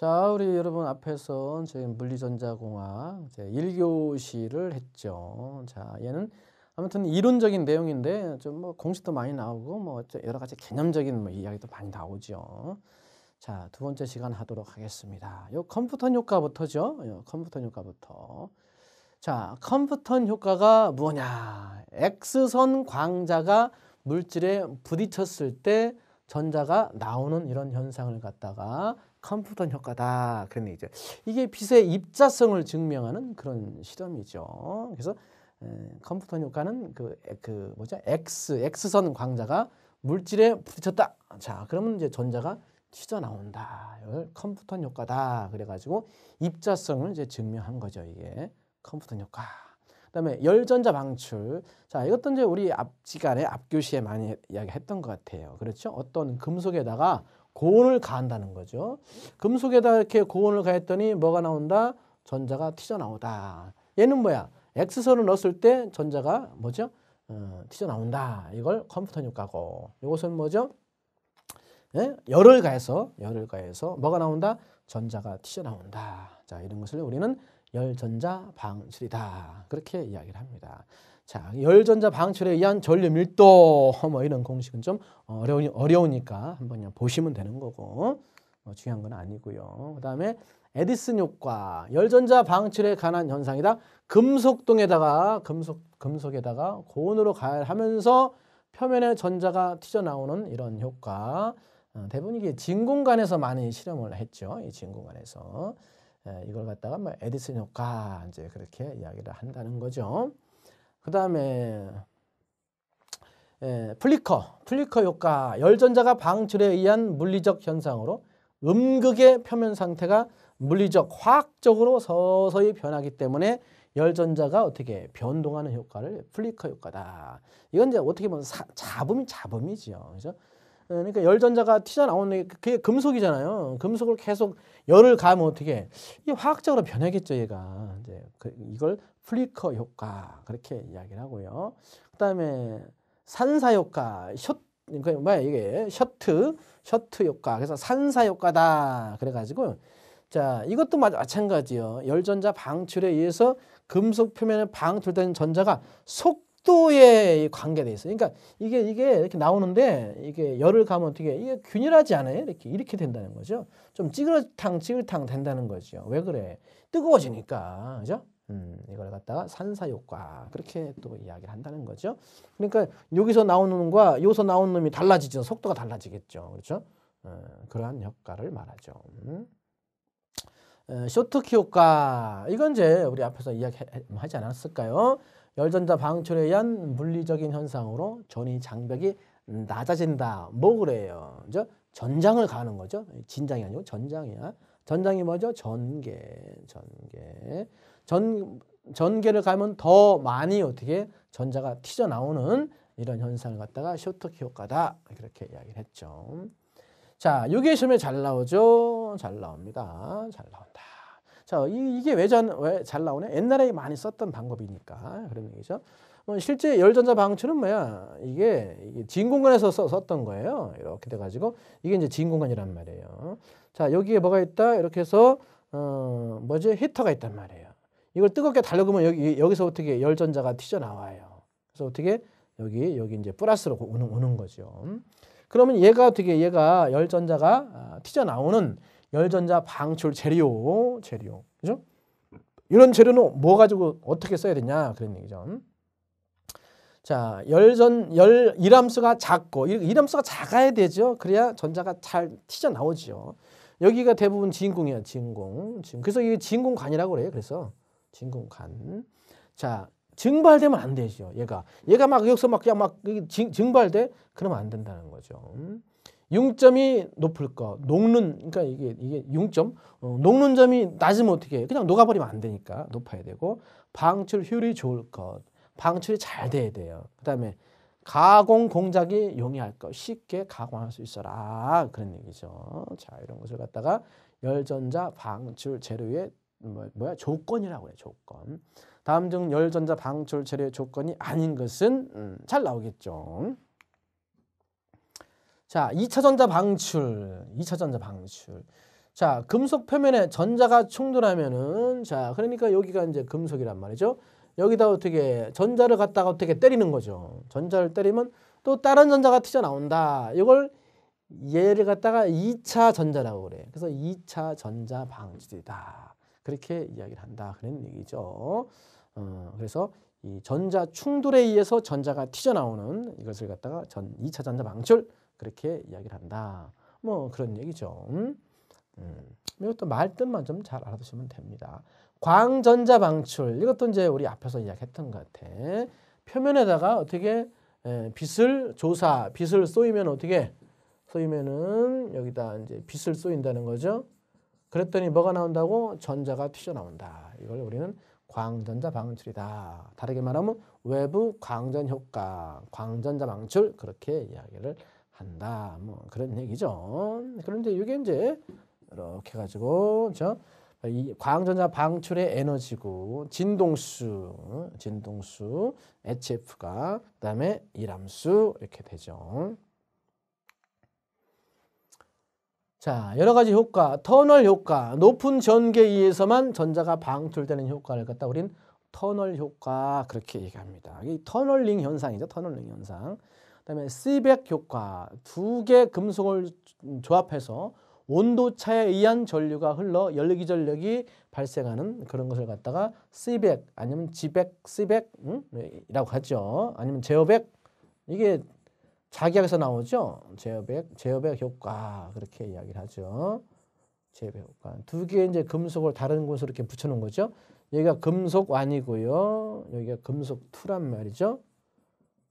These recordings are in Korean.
자, 우리 여러분 앞에서 저희 물리전자공학 제 1교시를 했죠. 자, 얘는 아무튼 이론적인 내용인데 좀 뭐 공식도 많이 나오고 뭐 여러 가지 개념적인 뭐 이야기도 많이 나오죠. 자, 두 번째 시간 하도록 하겠습니다. 요 컴퓨터 효과부터죠. 요 컴퓨터 효과부터. 자, 컴퓨터 효과가 뭐냐? X선 광자가 물질에 부딪혔을 때 전자가 나오는 이런 현상을 갖다가 컴퓨턴 효과다. 그런데 이제 이게 빛의 입자성을 증명하는 그런 실험이죠. 그래서 컴퓨터 효과는 그, 그 뭐죠? X, X선 광자가 물질에 부딪혔다. 자, 그러면 이제 전자가 튀져 나온다. 이걸 컴퓨터 효과다. 그래가지고 입자성을 이제 증명한 거죠. 이게 컴퓨터 효과. 그다음에 열전자 방출. 자, 이것도 이제 우리 앞 시간에 앞 교시에 많이 이야기했던 것 같아요. 그렇죠? 어떤 금속에다가 고온을 가한다는 거죠. 금속에다 이렇게 고온을 가했더니 뭐가 나온다? 전자가 튀져나오다. 얘는 뭐야? X선을 넣었을 때 전자가 뭐죠? 어, 튀져나온다. 이걸 컴퓨터 효과고. 이것은 뭐죠? 예? 열을 가해서 열을 가해서 뭐가 나온다? 전자가 튀져나온다. 자 이런 것을 우리는 열전자 방출이다. 그렇게 이야기를 합니다. 자, 열전자 방출에 의한 전류 밀도 뭐 이런 공식은 좀 어려우니 어려우니까 한번 그냥 보시면 되는 거고 뭐 중요한 건 아니고요. 그다음에 에디슨 효과, 열전자 방출에 관한 현상이다. 금속동에다가 금속 금속에다가 고온으로 가열하면서 표면에 전자가 튀어나오는 이런 효과. 어, 대부분 이게 진공관에서 많이 실험을 했죠. 이 진공관에서 에, 예, 이걸 갖다가 뭐 에디슨 효과 이제 그렇게 이야기를 한다는 거죠. 그 다음에 예, 플리커, 플리커 효과, 열전자가 방출에 의한 물리적 현상으로 음극의 표면 상태가 물리적, 화학적으로 서서히 변하기 때문에 열전자가 어떻게 변동하는 효과를 플리커 효과다. 이건 이제 어떻게 보면 사, 잡음이 잡음이지요. 그죠? 예, 그러니까 열전자가 튀어나오는 그게 금속이잖아요. 금속을 계속 열을 가면 어떻게 이 화학적으로 변하겠죠 얘가 이제 그 이걸 플리커 효과 그렇게 이야기를 하고요. 그다음에 산사 효과, 셔그 뭐야 이게 셔트, 셔트 효과. 그래서 산사 효과다. 그래 가지고 자, 이것도 마찬가지요. 열전자 방출에 의해서 금속 표면에 방출되는 전자가 속도에 관계돼 있어요. 그러니까 이게 이게 이렇게 나오는데 이게 열을 가면 어떻게 이게 균일하지 않아요. 이렇게 이렇게 된다는 거죠. 좀찌글탕 찌글탕 된다는 거죠. 왜 그래? 뜨거워지니까. 그죠? 음, 이걸 갖다가 산사효과 그렇게 또 이야기를 한다는 거죠. 그러니까 여기서 나오는 놈과 여기서 나오는 놈이 달라지죠. 속도가 달라지겠죠. 그렇죠? 어, 그러한 효과를 말하죠. 음. 어, 쇼트키 효과 이건 이제 우리 앞에서 이야기하지 않았을까요? 열전자 방출에 의한 물리적인 현상으로 전이 장벽이 낮아진다. 뭐 그래요? 그죠? 전장을 가는 거죠. 진장이 아니고 전장이야. 전장이 뭐죠? 전개, 전개. 전, 전개를 가면 더 많이 어떻게 전자가 튀져나오는 이런 현상을 갖다가 쇼트키 효과다 그렇게 이야기를 했죠. 자, 요게 시험에 잘 나오죠? 잘 나옵니다. 잘 나온다. 자, 이, 게왜 잘 나오냐? 옛날에 많이 썼던 방법이니까 그런 얘기죠. 뭐 실제 열전자 방출은 뭐야? 이게, 이게 진공관에서 써, 썼던 거예요. 이렇게 돼가지고 이게 이제 진공관이란 말이에요. 자, 여기에 뭐가 있다? 이렇게 해서 어, 뭐지? 히터가 있단 말이에요. 이걸 뜨겁게 달려보면 여기 여기서 어떻게 열 전자가 튀져나와요 그래서 어떻게 여기 여기 이제 플러스로 오는 오는 거죠. 그러면 얘가 어떻게 얘가 열 전자가 아, 튀져나오는열 전자 방출 재료 재료 그죠? 이런 재료는 뭐 가지고 어떻게 써야 되냐 그런 얘기죠. 자, 열 전 열 이람수가 작고 이람수가 작아야 되죠. 그래야 전자가 잘 튀져 나오죠 여기가 대부분 진공이야, 진공. 지금 그래서 이게 진공관이라고 그래요. 그래서 진공관. 자, 증발되면 안 되죠. 얘가 얘가 막 여기서 막 그냥 막 증, 발돼 그러면 안 된다는 거죠. 융점이 높을 거 녹는 그러니까 이게 이게 융점 어, 녹는 점이 낮으면 어떻게 해 그냥 녹아버리면 안 되니까 높아야 되고 방출 효율이 좋을 것 방출이 잘 돼야 돼요. 그다음에 가공 공작이 용이할 것 쉽게 가공할 수 있어라 그런 얘기죠. 자 이런 것을 갖다가 열전자 방출 재료에 뭐, 뭐야 조건이라고 해요 조건 다음 중 열전자 방출 처리의 조건이 아닌 것은 음, 잘 나오겠죠 자 2차 전자 방출 2차 전자 방출 자 금속 표면에 전자가 충돌하면은 자 그러니까 여기가 이제 금속이란 말이죠 여기다 어떻게 전자를 갖다가 어떻게 때리는 거죠 전자를 때리면 또 다른 전자가 튀어나온다 이걸 얘를 갖다가 2차 전자라고 그래 그래서 2차 전자 방출이다 그렇게 이야기를 한다. 그런 얘기죠. 어, 그래서 이 전자 충돌에 의해서 전자가 튀져나오는 이것을 갖다가 전 2차 전자 방출 그렇게 이야기를 한다. 뭐 그런 얘기죠. 음. 음 이것도 말뜻만 좀 잘 알아두시면 됩니다. 광전자 방출 이것도 이제 우리 앞에서 이야기했던 것 같아. 표면에다가 어떻게 에, 빛을 조사, 빛을 쏘이면 어떻게 쏘이면은 여기다 이제 빛을 쏘인다는 거죠. 그랬더니 뭐가 나온다고? 전자가 튀어나온다. 이걸 우리는 광전자 방출이다. 다르게 말하면 외부 광전 효과, 광전자 방출 그렇게 이야기를 한다. 뭐 그런 얘기죠. 그런데 이게 이제 이렇게 가지고 저이 광전자 방출의 에너지고 진동수, 진동수 HF가 그다음에 이람수 이렇게 되죠. 자, 여러 가지 효과, 터널 효과, 높은 전기에 의해서만 전자가 방출되는 효과를 갖다 우린 터널 효과 그렇게 얘기합니다. 이 터널링 현상이죠. 터널링 현상. 그다음에 씨백 효과. 두 개 금속을 조합해서 온도 차에 의한 전류가 흘러 열기 전력이 발생하는 그런 것을 갖다가 씨백 아니면 지백, 씨백이라고 네, 하죠. 아니면 제어백 이게 자기약에서 나오죠. 제어백제어백 효과 그렇게 이야기를 하죠. 제어백 효과. 두 개의 이제 금속을 다른 곳으로 이렇게 붙여놓은 거죠. 여기가 금속 완이고요. 여기가 금속 투란 말이죠.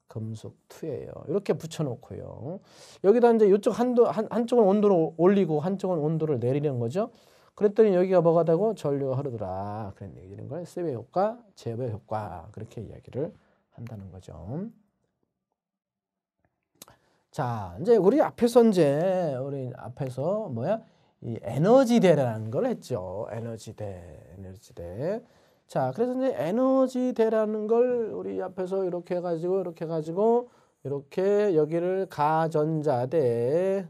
금속 투예요. 이렇게 붙여놓고요. 여기다 이제 이쪽 한도 한, 한쪽은 온도를 올리고 한쪽은 온도를 내리는 거죠. 그랬더니 여기가 뭐가 되고 전류가 흐르더라. 그런 얘기는 하 거예요. 세배 효과, 제배 효과 그렇게 이야기를 한다는 거죠. 자, 이제 우리 앞에서 이제 우리 앞에서 뭐야? 이 에너지대라는 걸 했죠. 에너지대, 에너지대. 자, 그래서 이제 에너지대라는 걸 우리 앞에서 이렇게 해가지고 이렇게 해가지고 이렇게 여기를 가전자대,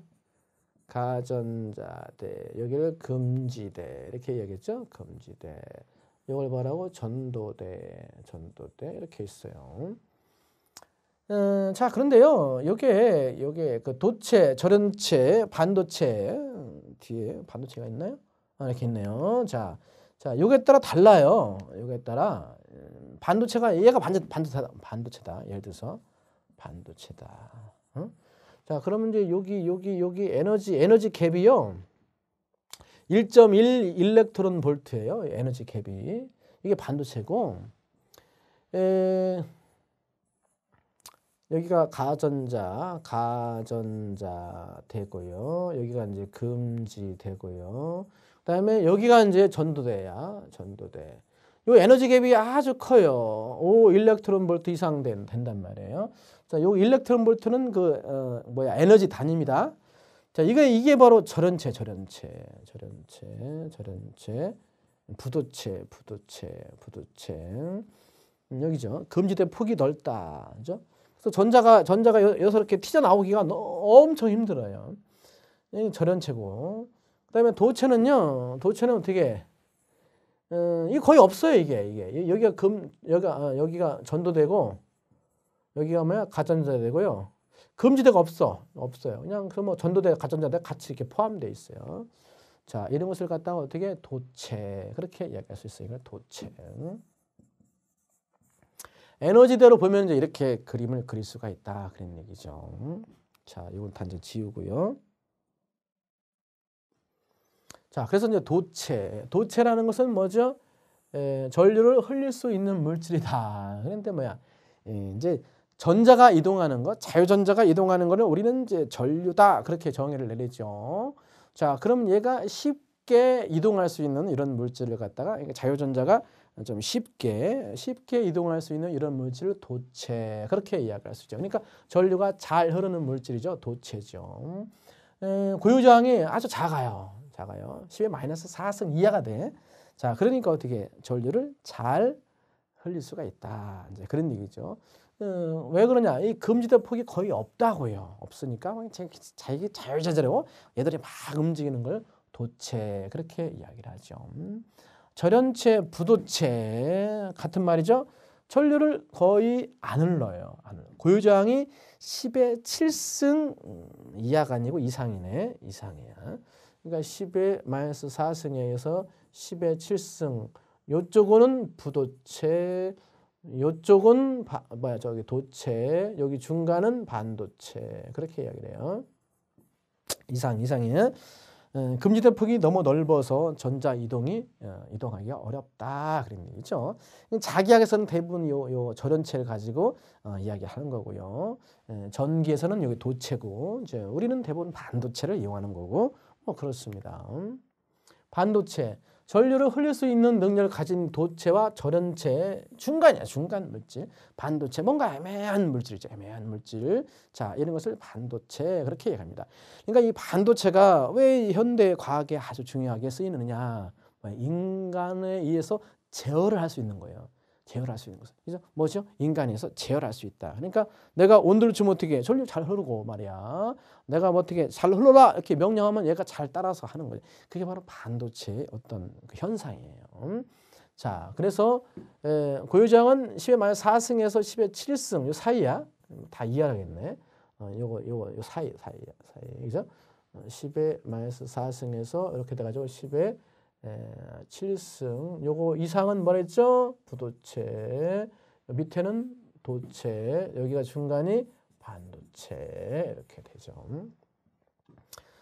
가전자대, 여기를 금지대 이렇게 얘기했죠. 금지대. 이걸 뭐라고 전도대, 전도대 이렇게 있어요. 음, 자 그런데요 여기에 여기에 그 도체 절연체 반도체 뒤에 반도체가 있나요? 아, 이렇게 있네요. 자, 자 요게 따라 달라요. 요게 따라 음, 반도체가 얘가 반도 반도체 반도체다 예를 들어서 반도체다. 응? 자 그러면 이제 여기 여기 여기 에너지 에너지 갭이요 1.1 일렉트론 볼트예요 에너지 갭이 이게 반도체고. 에, 여기가 가전자, 가전자 되고요. 여기가 이제 금지 되고요. 그다음에 여기가 이제 전도대야, 전도대. 요 에너지 갭이 아주 커요. 5 일렉트론 볼트 이상 된, 된단 말이에요. 자, 요 일렉트론 볼트는 그 어, 뭐야 에너지 단입니다 자, 이게 이게 바로 절연체, 절연체, 절연체, 절연체, 부도체, 부도체, 부도체. 음, 여기죠. 금지대 폭이 넓다, 그죠? 그래서 전자가 전자가 여기서 이렇게 튀져 나오기가 엄청 힘들어요. 절연체고. 그다음에 도체는요. 도체는 어떻게? 음, 어, 이 거의 없어요 이게 이게 여기가 금 여기가 아, 여기가 전도되고 여기가 뭐야 가전자 되고요. 금지대가 없어 없어요. 그냥 그뭐 전도대 가전자대 같이 이렇게 포함되어 있어요. 자 이런 것을 갖다가 어떻게 도체 그렇게 이기할수 있어요. 도체. 에너지대로 보면 이제 이렇게 그림을 그릴 수가 있다. 그런 얘기죠. 자, 이건 단지 지우고요. 자, 그래서 이제 도체. 도체라는 것은 뭐죠? 에, 전류를 흘릴 수 있는 물질이다. 그런데 뭐야? 에, 이제 전자가 이동하는 것, 자유전자가 이동하는 것을 우리는 이제 전류다. 그렇게 정의를 내리죠. 자, 그럼 얘가 쉽게 이동할 수 있는 이런 물질을 갖다가 그러니까 자유전자가 좀 쉽게 쉽게 이동할 수 있는 이런 물질을 도체 그렇게 이야기할 수 있죠. 그러니까 전류가 잘 흐르는 물질이죠. 도체죠. 에, 고유저항이 아주 작아요. 작아요. 10의 마이너스 4승 이하가 돼. 자, 그러니까 어떻게 전류를 잘 흘릴 수가 있다. 이제 그런 얘기죠. 음, 왜 그러냐? 이 금지된 폭이 거의 없다고요. 없으니까 자기 자유자재로 얘들이 막 움직이는 걸 도체 그렇게 이야기를 하죠. 음. 절연체, 부도체 같은 말이죠. 전류를 거의 안 흘러요. 고유저이 10의 7승 이하가 아니고 이상이네. 이상이야. 그러니까 10의 마이너스 4승에 의해서 10의 7승. 요쪽은 부도체, 요쪽은 바, 뭐야 저기 도체, 여기 중간은 반도체. 그렇게 이야기 해요. 이상, 이상이에요. 예, 금지대 폭이 너무 넓어서 전자 이동이 예, 이동하기가 어렵다 그런 얘기죠. 자기학에서는 대부분 요, 요 절연체를 가지고 어, 이야기하는 거고요. 예, 전기에서는 여기 도체고 이제 우리는 대부분 반도체를 이용하는 거고 뭐 그렇습니다. 반도체 전류를 흘릴 수 있는 능력을 가진 도체와 절연체 중간이야 중간 물질 반도체 뭔가 애매한 물질이죠 애매한 물질 자 이런 것을 반도체 그렇게 얘기합니다 그러니까 이 반도체가 왜 현대 과학에 아주 중요하게 쓰이느냐 뭐 인간에 의해서 제어를 할 수 있는 거예요 제어할 수 있는 것은 그래서 뭐죠? 인간에서 제어할 수 있다. 그러니까 내가 온도를 주면 어떻게 전류 잘 흐르고 말이야. 내가 뭐 어떻게 잘 흘러라 이렇게 명령하면 얘가 잘 따라서 하는 거지. 그게 바로 반도체의 어떤 그 현상이에요. 음? 자, 그래서 고유장은 10의 마 4승에서 10의 7승 요 사이야. 음, 다 이해하겠네. 어, 요거 요거 요 사이 사이 사이. 그죠? 10의 어, 마이너스 4승에서 이렇게 돼가지고 10의 7승 예, 요거 이상은 뭐랬죠? 부도체 밑에는 도체 여기가 중간이 반도체 이렇게 되죠.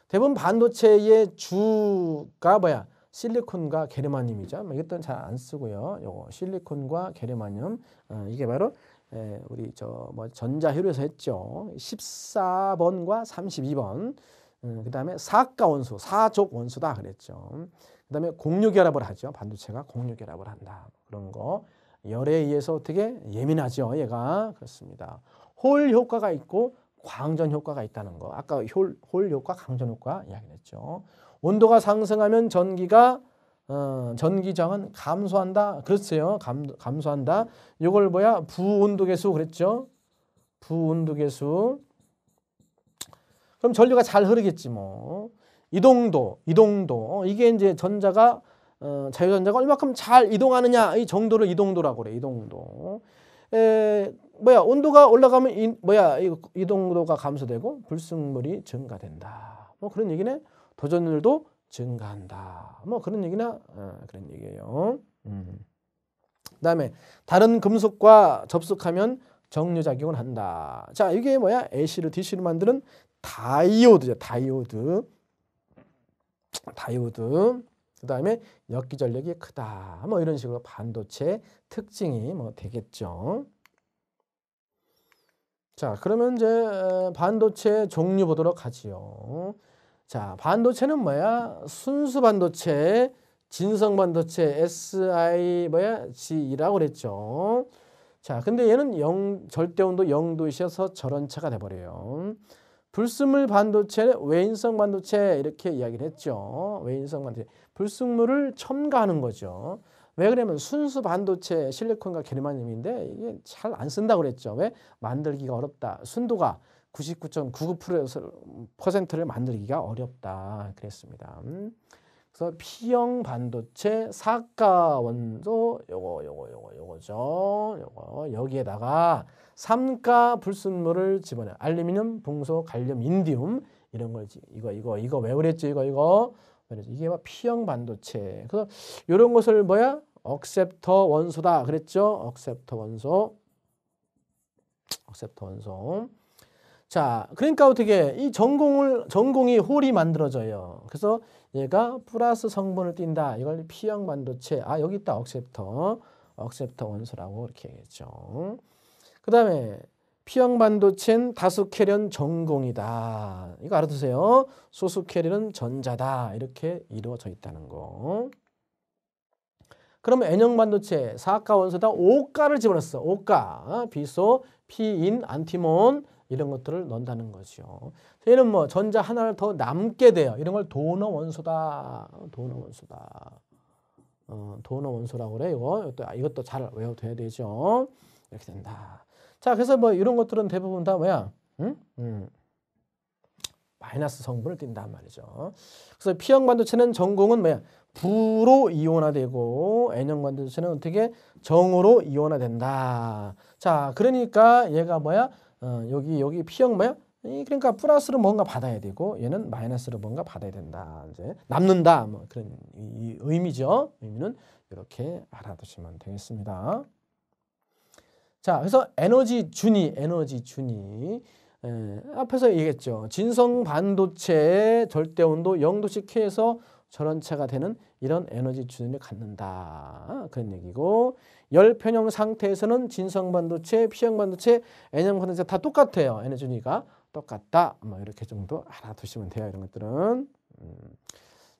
대부분 반도체의 주가 뭐야? 실리콘과 게르마늄이죠. 이것도 잘안 쓰고요. 요거 실리콘과 게르마늄 어, 이게 바로 에, 예, 우리 저뭐 전자효료에서 했죠. 14번과 32번 음, 그 다음에 사가 원수, 사족 원수다 그랬죠. 그다음에 공유결합을 하죠. 반도체가 공유결합을 한다. 그런 거 열에 의해서 어떻게 예민하죠. 얘가 그렇습니다. 홀 효과가 있고 광전 효과가 있다는 거. 아까 홀, 홀 효과, 광전 효과 이야기했죠. 온도가 상승하면 전기가 어, 전기장은 감소한다. 그렇어요. 감, 감소한다. 이걸 뭐야? 부온도계수 그랬죠. 부온도계수. 그럼 전류가 잘 흐르겠지 뭐. 이동도, 이동도. 어, 이게 이제 전자가 어, 자유전자가 얼마큼 잘 이동하느냐 이 정도를 이동도라고 그래. 이동도. 에, 뭐야 온도가 올라가면 이, 뭐야 이, 이동도가 감소되고 불순물이 증가된다. 뭐 그런 얘기네. 도전율도 증가한다. 뭐 그런 얘기나 아, 그런 얘기예요. 음. 그다음에 다른 금속과 접속하면 정류 작용을 한다. 자 이게 뭐야? AC를 DC로 만드는 다이오드죠. 다이오드. 다이오드 그 다음에 역기 전력이 크다 뭐 이런 식으로 반도체 특징이 뭐 되겠죠. 자 그러면 이제 어, 반도체 종류 보도록 하지요. 자 반도체는 뭐야? 순수 반도체, 진성 반도체, SI 뭐야? G라고 그랬죠. 자 근데 얘는 영 절대 온도 0도이셔서 저런 차가 돼버려요. 불순물 반도체 외인성 반도체 이렇게 이야기를 했죠. 외인성 반도체. 불순물을 첨가하는 거죠. 왜 그러면 냐 순수 반도체 실리콘과 게르마늄인데 이게 잘 안 쓴다고 그랬죠. 왜? 만들기가 어렵다. 순도가 99.99%를 만들기가 어렵다. 그랬습니다. 음. 그래서 P형 반도체 사가 원소 요거 요거 요거 요거죠. 요거 여기에다가 삼가 불순물을 집어넣어 알루미늄, 붕소, 갈륨, 인디움 이런 걸 이거 이거 이거 왜 그랬지? 이거 이거. 그래서 이게 막 P형 반도체. 그래서 요런 것을 뭐야? 억셉터 원소다 그랬죠? 억셉터 원소. 억셉터 원소. 자, 그러니까 어떻게 이 전공을 전공이 홀이 만들어져요. 그래서 얘가 플러스 성분을 띈다. 이걸 피형 반도체. 아, 여기 있다. 억셉터. 억셉터 원소라고 이렇게 얘기했죠. 그다음에 피형 반도체는 다수 캐리언 전공이다. 이거 알아두세요. 소수 캐리는 전자다. 이렇게 이루어져 있다는 거. 그럼면 N형 반도체 사가 원소다 5가를 집어넣었어. 5가. 비소, 피인, 안티몬 이런 것들을 넣는다는 거죠. 얘는 뭐 전자 하나를 더 남게 돼요. 이런 걸 도너 원소다. 도너 원소다. 어, 도너 원소라고 그래. 이거 이것도, 이것도 잘 외워둬야 되죠. 이렇게 된다. 자, 그래서 뭐 이런 것들은 대부분 다 뭐야? 응? 응. 음. 마이너스 성분을 띈단 말이죠. 그래서 P형 반도체는 전공은 뭐야? 부로 이온화되고 N형 반도체는 어떻게 정으로 이온화된다. 자, 그러니까 얘가 뭐야? 어, 여기 여기 P형 뭐야? 그러니까 플러스로 뭔가 받아야 되고 얘는 마이너스로 뭔가 받아야 된다. 이제 남는다. 뭐 그런 이, 의미죠. 의미는 이렇게 알아두시면 되겠습니다. 자, 그래서 에너지 준이 에너지 준이 예, 앞에서 얘기했죠. 진성 반도체의 절대 온도 0도씩 해서 절원체가 되는 이런 에너지 준위를 갖는다. 그런 얘기고 열편형 상태에서는 진성 반도체, 피형 반도체, N형 반도체 다 똑같아요. 에너지니까 똑같다. 뭐 이렇게 정도 알아두시면 돼요. 이런 것들은. 음.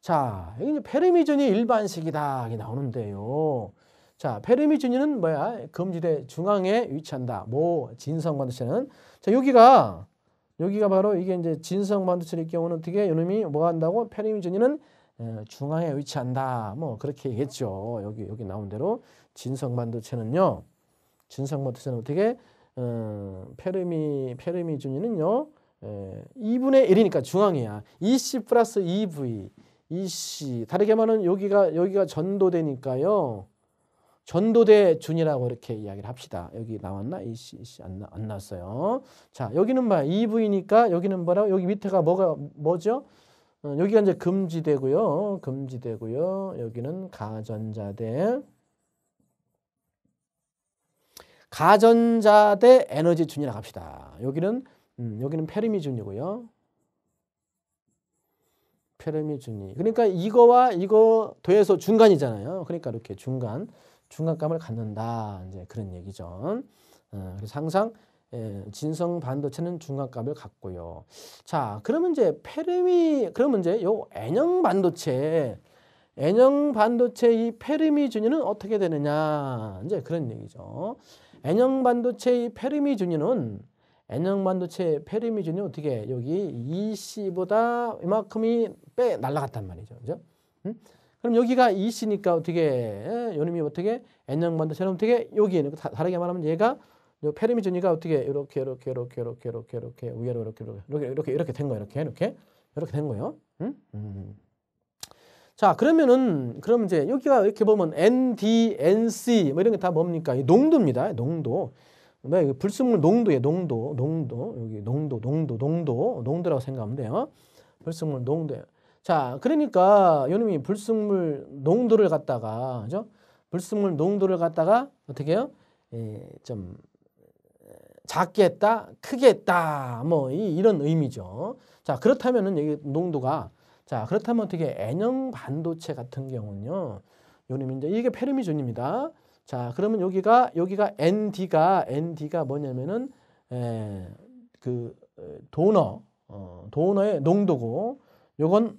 자, 여기 이제 페르미준이 일반식이다. 이게 나오는데요. 자, 페르미준이는 뭐야? 금지대 중앙에 위치한다. 뭐 진성 반도체는 자, 여기가 여기가 바로 이게 이제 진성 반도체일 경우는 어떻게 요놈이 뭐 한다고 페르미준이는 어, 중앙에 위치한다. 뭐 그렇게 얘기했죠. 여기 여기 나온 대로 진성만두체는요. 진성만두체는 어떻게 어, 페르미 페르미준이는요. 2분의 1이니까 중앙이야. EC 플러스 EV. EC 다르게 말하면 여기가 여기가 전도되니까요. 전도대 준이라고 이렇게 이야기를 합시다. 여기 나왔나? 이씨, 이씨 안, 나, 안 나왔어요. 자, 여기는 뭐야? 2니까 여기는 뭐라고? 여기 밑에가 뭐가 뭐죠? 어, 여기가 이제 금지되고요. 금지되고요. 여기는 가전자대. 가전자 대 에너지 준이라고 합시다. 여기는 음, 여기는 페르미 준이고요. 페르미 준이. 그러니까 이거와 이거 더해서 중간이잖아요. 그러니까 이렇게 중간 중간감을 갖는다. 이제 그런 얘기죠. 어, 그래서 항상 예, 진성 반도체는 중간값을 갖고요. 자, 그러면 이제 페르미 그러면 이제 요 N형 반도체 N형 반도체 이 페르미 준위는 어떻게 되느냐 이제 그런 얘기죠. N형 반도체의 페르미 준위는 N형 반도체 의 페르미 준위 어떻게 여기 EC보다 이만큼이 빼 날라갔단 말이죠. 그죠? 음? 그럼 여기가 EC니까 어떻게 요놈이 어떻게 N형 반도체는 어떻게 여기 는 다, 르게 말하면 얘가 요 페르미 준위가 어떻게 이렇게 이렇게 이렇게 이렇게 이렇게 이렇게 위로 이렇게 이렇게 이렇게 이렇게 된 거예요. 이렇게 이렇게 이렇게 된 거예요. 음? 음. 음. 자, 그러면은, 그럼 이제 여기가 이렇게 보면 ND, NC 뭐 이런 게 다 뭡니까? 이 농도입니다. 농도. 뭐 불순물 농도예 농도. 농도. 여기 농도, 농도, 농도. 농도라고 생각하면 돼요. 불순물 농도예 자, 그러니까 요놈이 불순물 농도를 갖다가, 그죠? 불순물 농도를 갖다가 어떻게 해요? 예, 좀 작게 했다, 크게 했다, 뭐 이, 이런 의미죠. 자, 그렇다면은 여기 농도가 자, 그렇다면 어떻게 N형 반도체 같은 경우는요. 요놈 이제 이게 페르미존입니다. 자, 그러면 여기가 여기가 ND가 ND가 뭐냐면은 에, 그 도너 어, 도너의 농도고 요건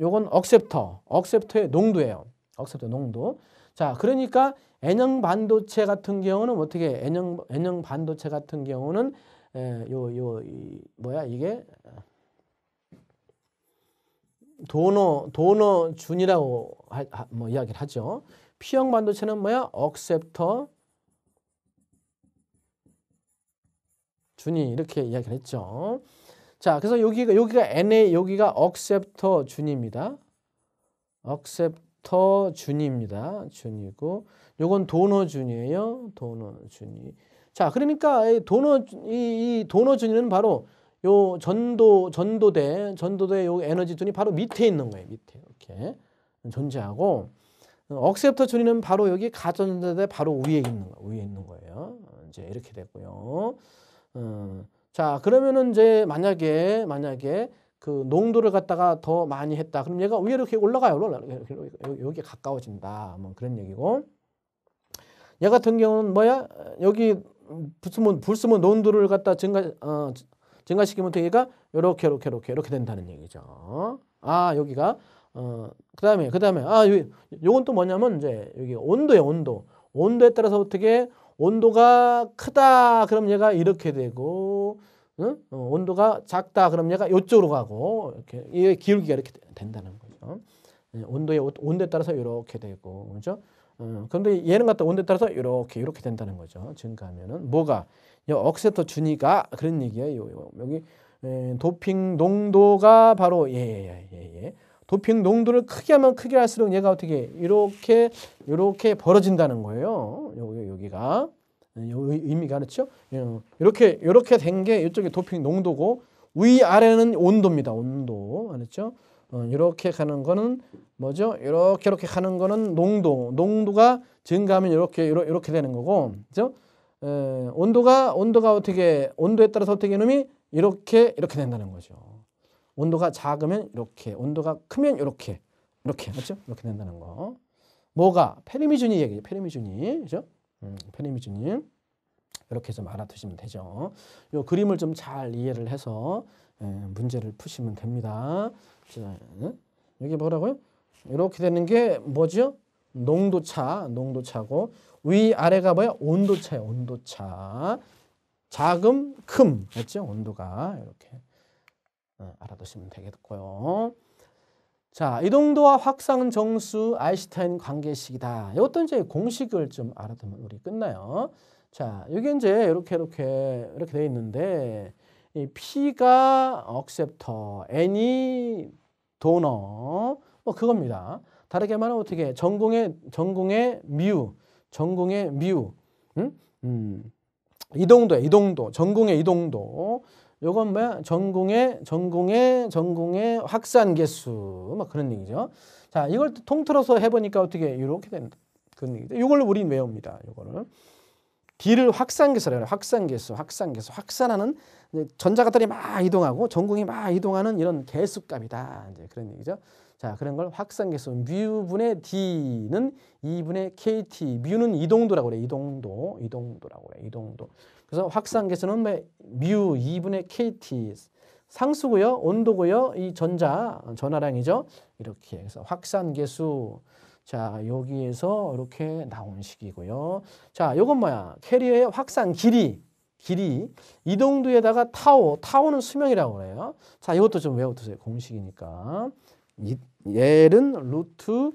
요건 억셉터, 억셉터의 농도예요. 억셉터 농도. 자, 그러니까 N형 반도체 같은 경우는 어떻게 N형 N형 반도체 같은 경우는 에, 요, 요, 이, 뭐야, 이게 도너 도너 준이라고 하, 하, 뭐 이야기를 하죠. P형 반도체는 뭐야? 억셉터 준이 이렇게 이야기를 했죠. 자, 그래서 여기가 여기가 NA 여기가 억셉터 준입니다. 억셉터 준입니다. 준이고 요건 도너 준이에요. 도너 준이. 자, 그러니까 도너 이, 이 도너 준이는 바로 요 전도 전도대 전도대 요 에너지 존이 바로 밑에 있는 거예요. 밑에 이렇게 존재하고 억셉터 촌이는 바로 여기 가전자대 바로 위에 있는 거 위에 있는 거예요. 이제 이렇게 되고요. 음, 어, 자 그러면은 이제 만약에 만약에 그 농도를 갖다가 더 많이 했다. 그럼 얘가 위로 이렇게 올라가요. 올라가 이렇게 여기 가까워진다. 뭐 그런 얘기고. 얘 같은 경우는 뭐야? 여기 불스몬 음, 불스몬 농도를 갖다 증가 어 증가시키면 되기가 요렇게 요렇게 요렇게 이렇게 된다는 얘기죠. 아 여기가 어 그다음에 그다음에 아 요, 요건 또 뭐냐면 이제 여기 온도에 온도 온도에 따라서 어떻게 온도가 크다 그럼 얘가 이렇게 되고 응? 어, 온도가 작다 그럼 얘가 요쪽으로 가고 이렇게 이 기울기가 이렇게 된다는 거죠. 예, 온도에 온도에 따라서 이렇게 되고 그죠? 어, 그런데 얘는 갖다 온도에 따라서 이렇게 이렇게 된다는 거죠. 증가하면은 뭐가 억세터 주니까 그런 얘기예요. 여기 도핑 농도가 바로 예예예 예 예, 예, 예, 도핑 농도를 크게 하면 크게 할수록 얘가 어떻게 이렇게 이렇게 벌어진다는 거예요. 여기 여기가 의미가 그렇죠? 이렇게 예, 이렇게 된게 이쪽에 도핑 농도고 위 아래는 온도입니다. 온도 그렇죠? 이렇게 어, 가는 거는 뭐죠? 이렇게 이렇게 가는 거는 농도 농도가 증가하면 이렇게 이렇게 되는 거고 그렇죠? 에, 예, 온도가 온도가 어떻게 온도에 따라서 어떻게 놈이 이렇게 이렇게 된다는 거죠. 온도가 작으면 이렇게, 온도가 크면 이렇게, 이렇게 맞죠? 이렇게 된다는 거. 뭐가 페르미준이 얘기죠. 페르미준이 그죠? 음, 페르미준이 이렇게 좀 알아두시면 되죠. 요 그림을 좀 잘 이해를 해서 에, 예, 문제를 푸시면 됩니다. 자, 여기 뭐라고요? 이렇게 되는 게 뭐죠? 농도차, 농도차고 위아래가 뭐야? 온도차예요. 온도차. 작음, 큼. 맞죠? 온도가 이렇게 어, 알아두시면 되겠고요. 자, 이동도와 확산 정수 아인슈타인 관계식이다. 이것도 이제 공식을 좀 알아두면 우리 끝나요. 자, 여기 이제 이렇게 이렇게 이렇게 돼 있는데 이 P가 억셉터, N이 도너 뭐 그겁니다. 다르게 말하면 어떻게 해? 전공의 전공의 미우, 전공의 미우, 음? 음. 이동도야 이동도, 전공의 이동도. 요건 뭐야? 전공의 전공의 전공의 확산 개수 막 그런 얘기죠. 자, 이걸 통틀어서 해보니까 어떻게 이렇게 된다. 그런 얘기죠. 요걸로우린 외웁니다. 요거를 D를 확산계수라 그래요. 확산개수확산개수 확산하는 전자가들이 막 이동하고 전공이 막 이동하는 이런 개수값이다. 이제 그런 얘기죠. 자, 그런 걸 확산계수 뮤분의 D는 2분의 KT. 뮤는 이동도라고 그래. 이동도. 이동도라고 그래. 이동도. 그래서 확산계수는 뭐 뮤 2분의 KT. 상수고요. 온도고요. 이 전자 전화량이죠 이렇게 해서 확산계수 자, 여기에서 이렇게 나온 식이고요. 자, 요건 뭐야? 캐리어의 확산 길이 길이 이동도에다가 타오, 타오는 수명이라고 그래요. 자, 이것도 좀 외워두세요. 공식이니까. 얘는 루트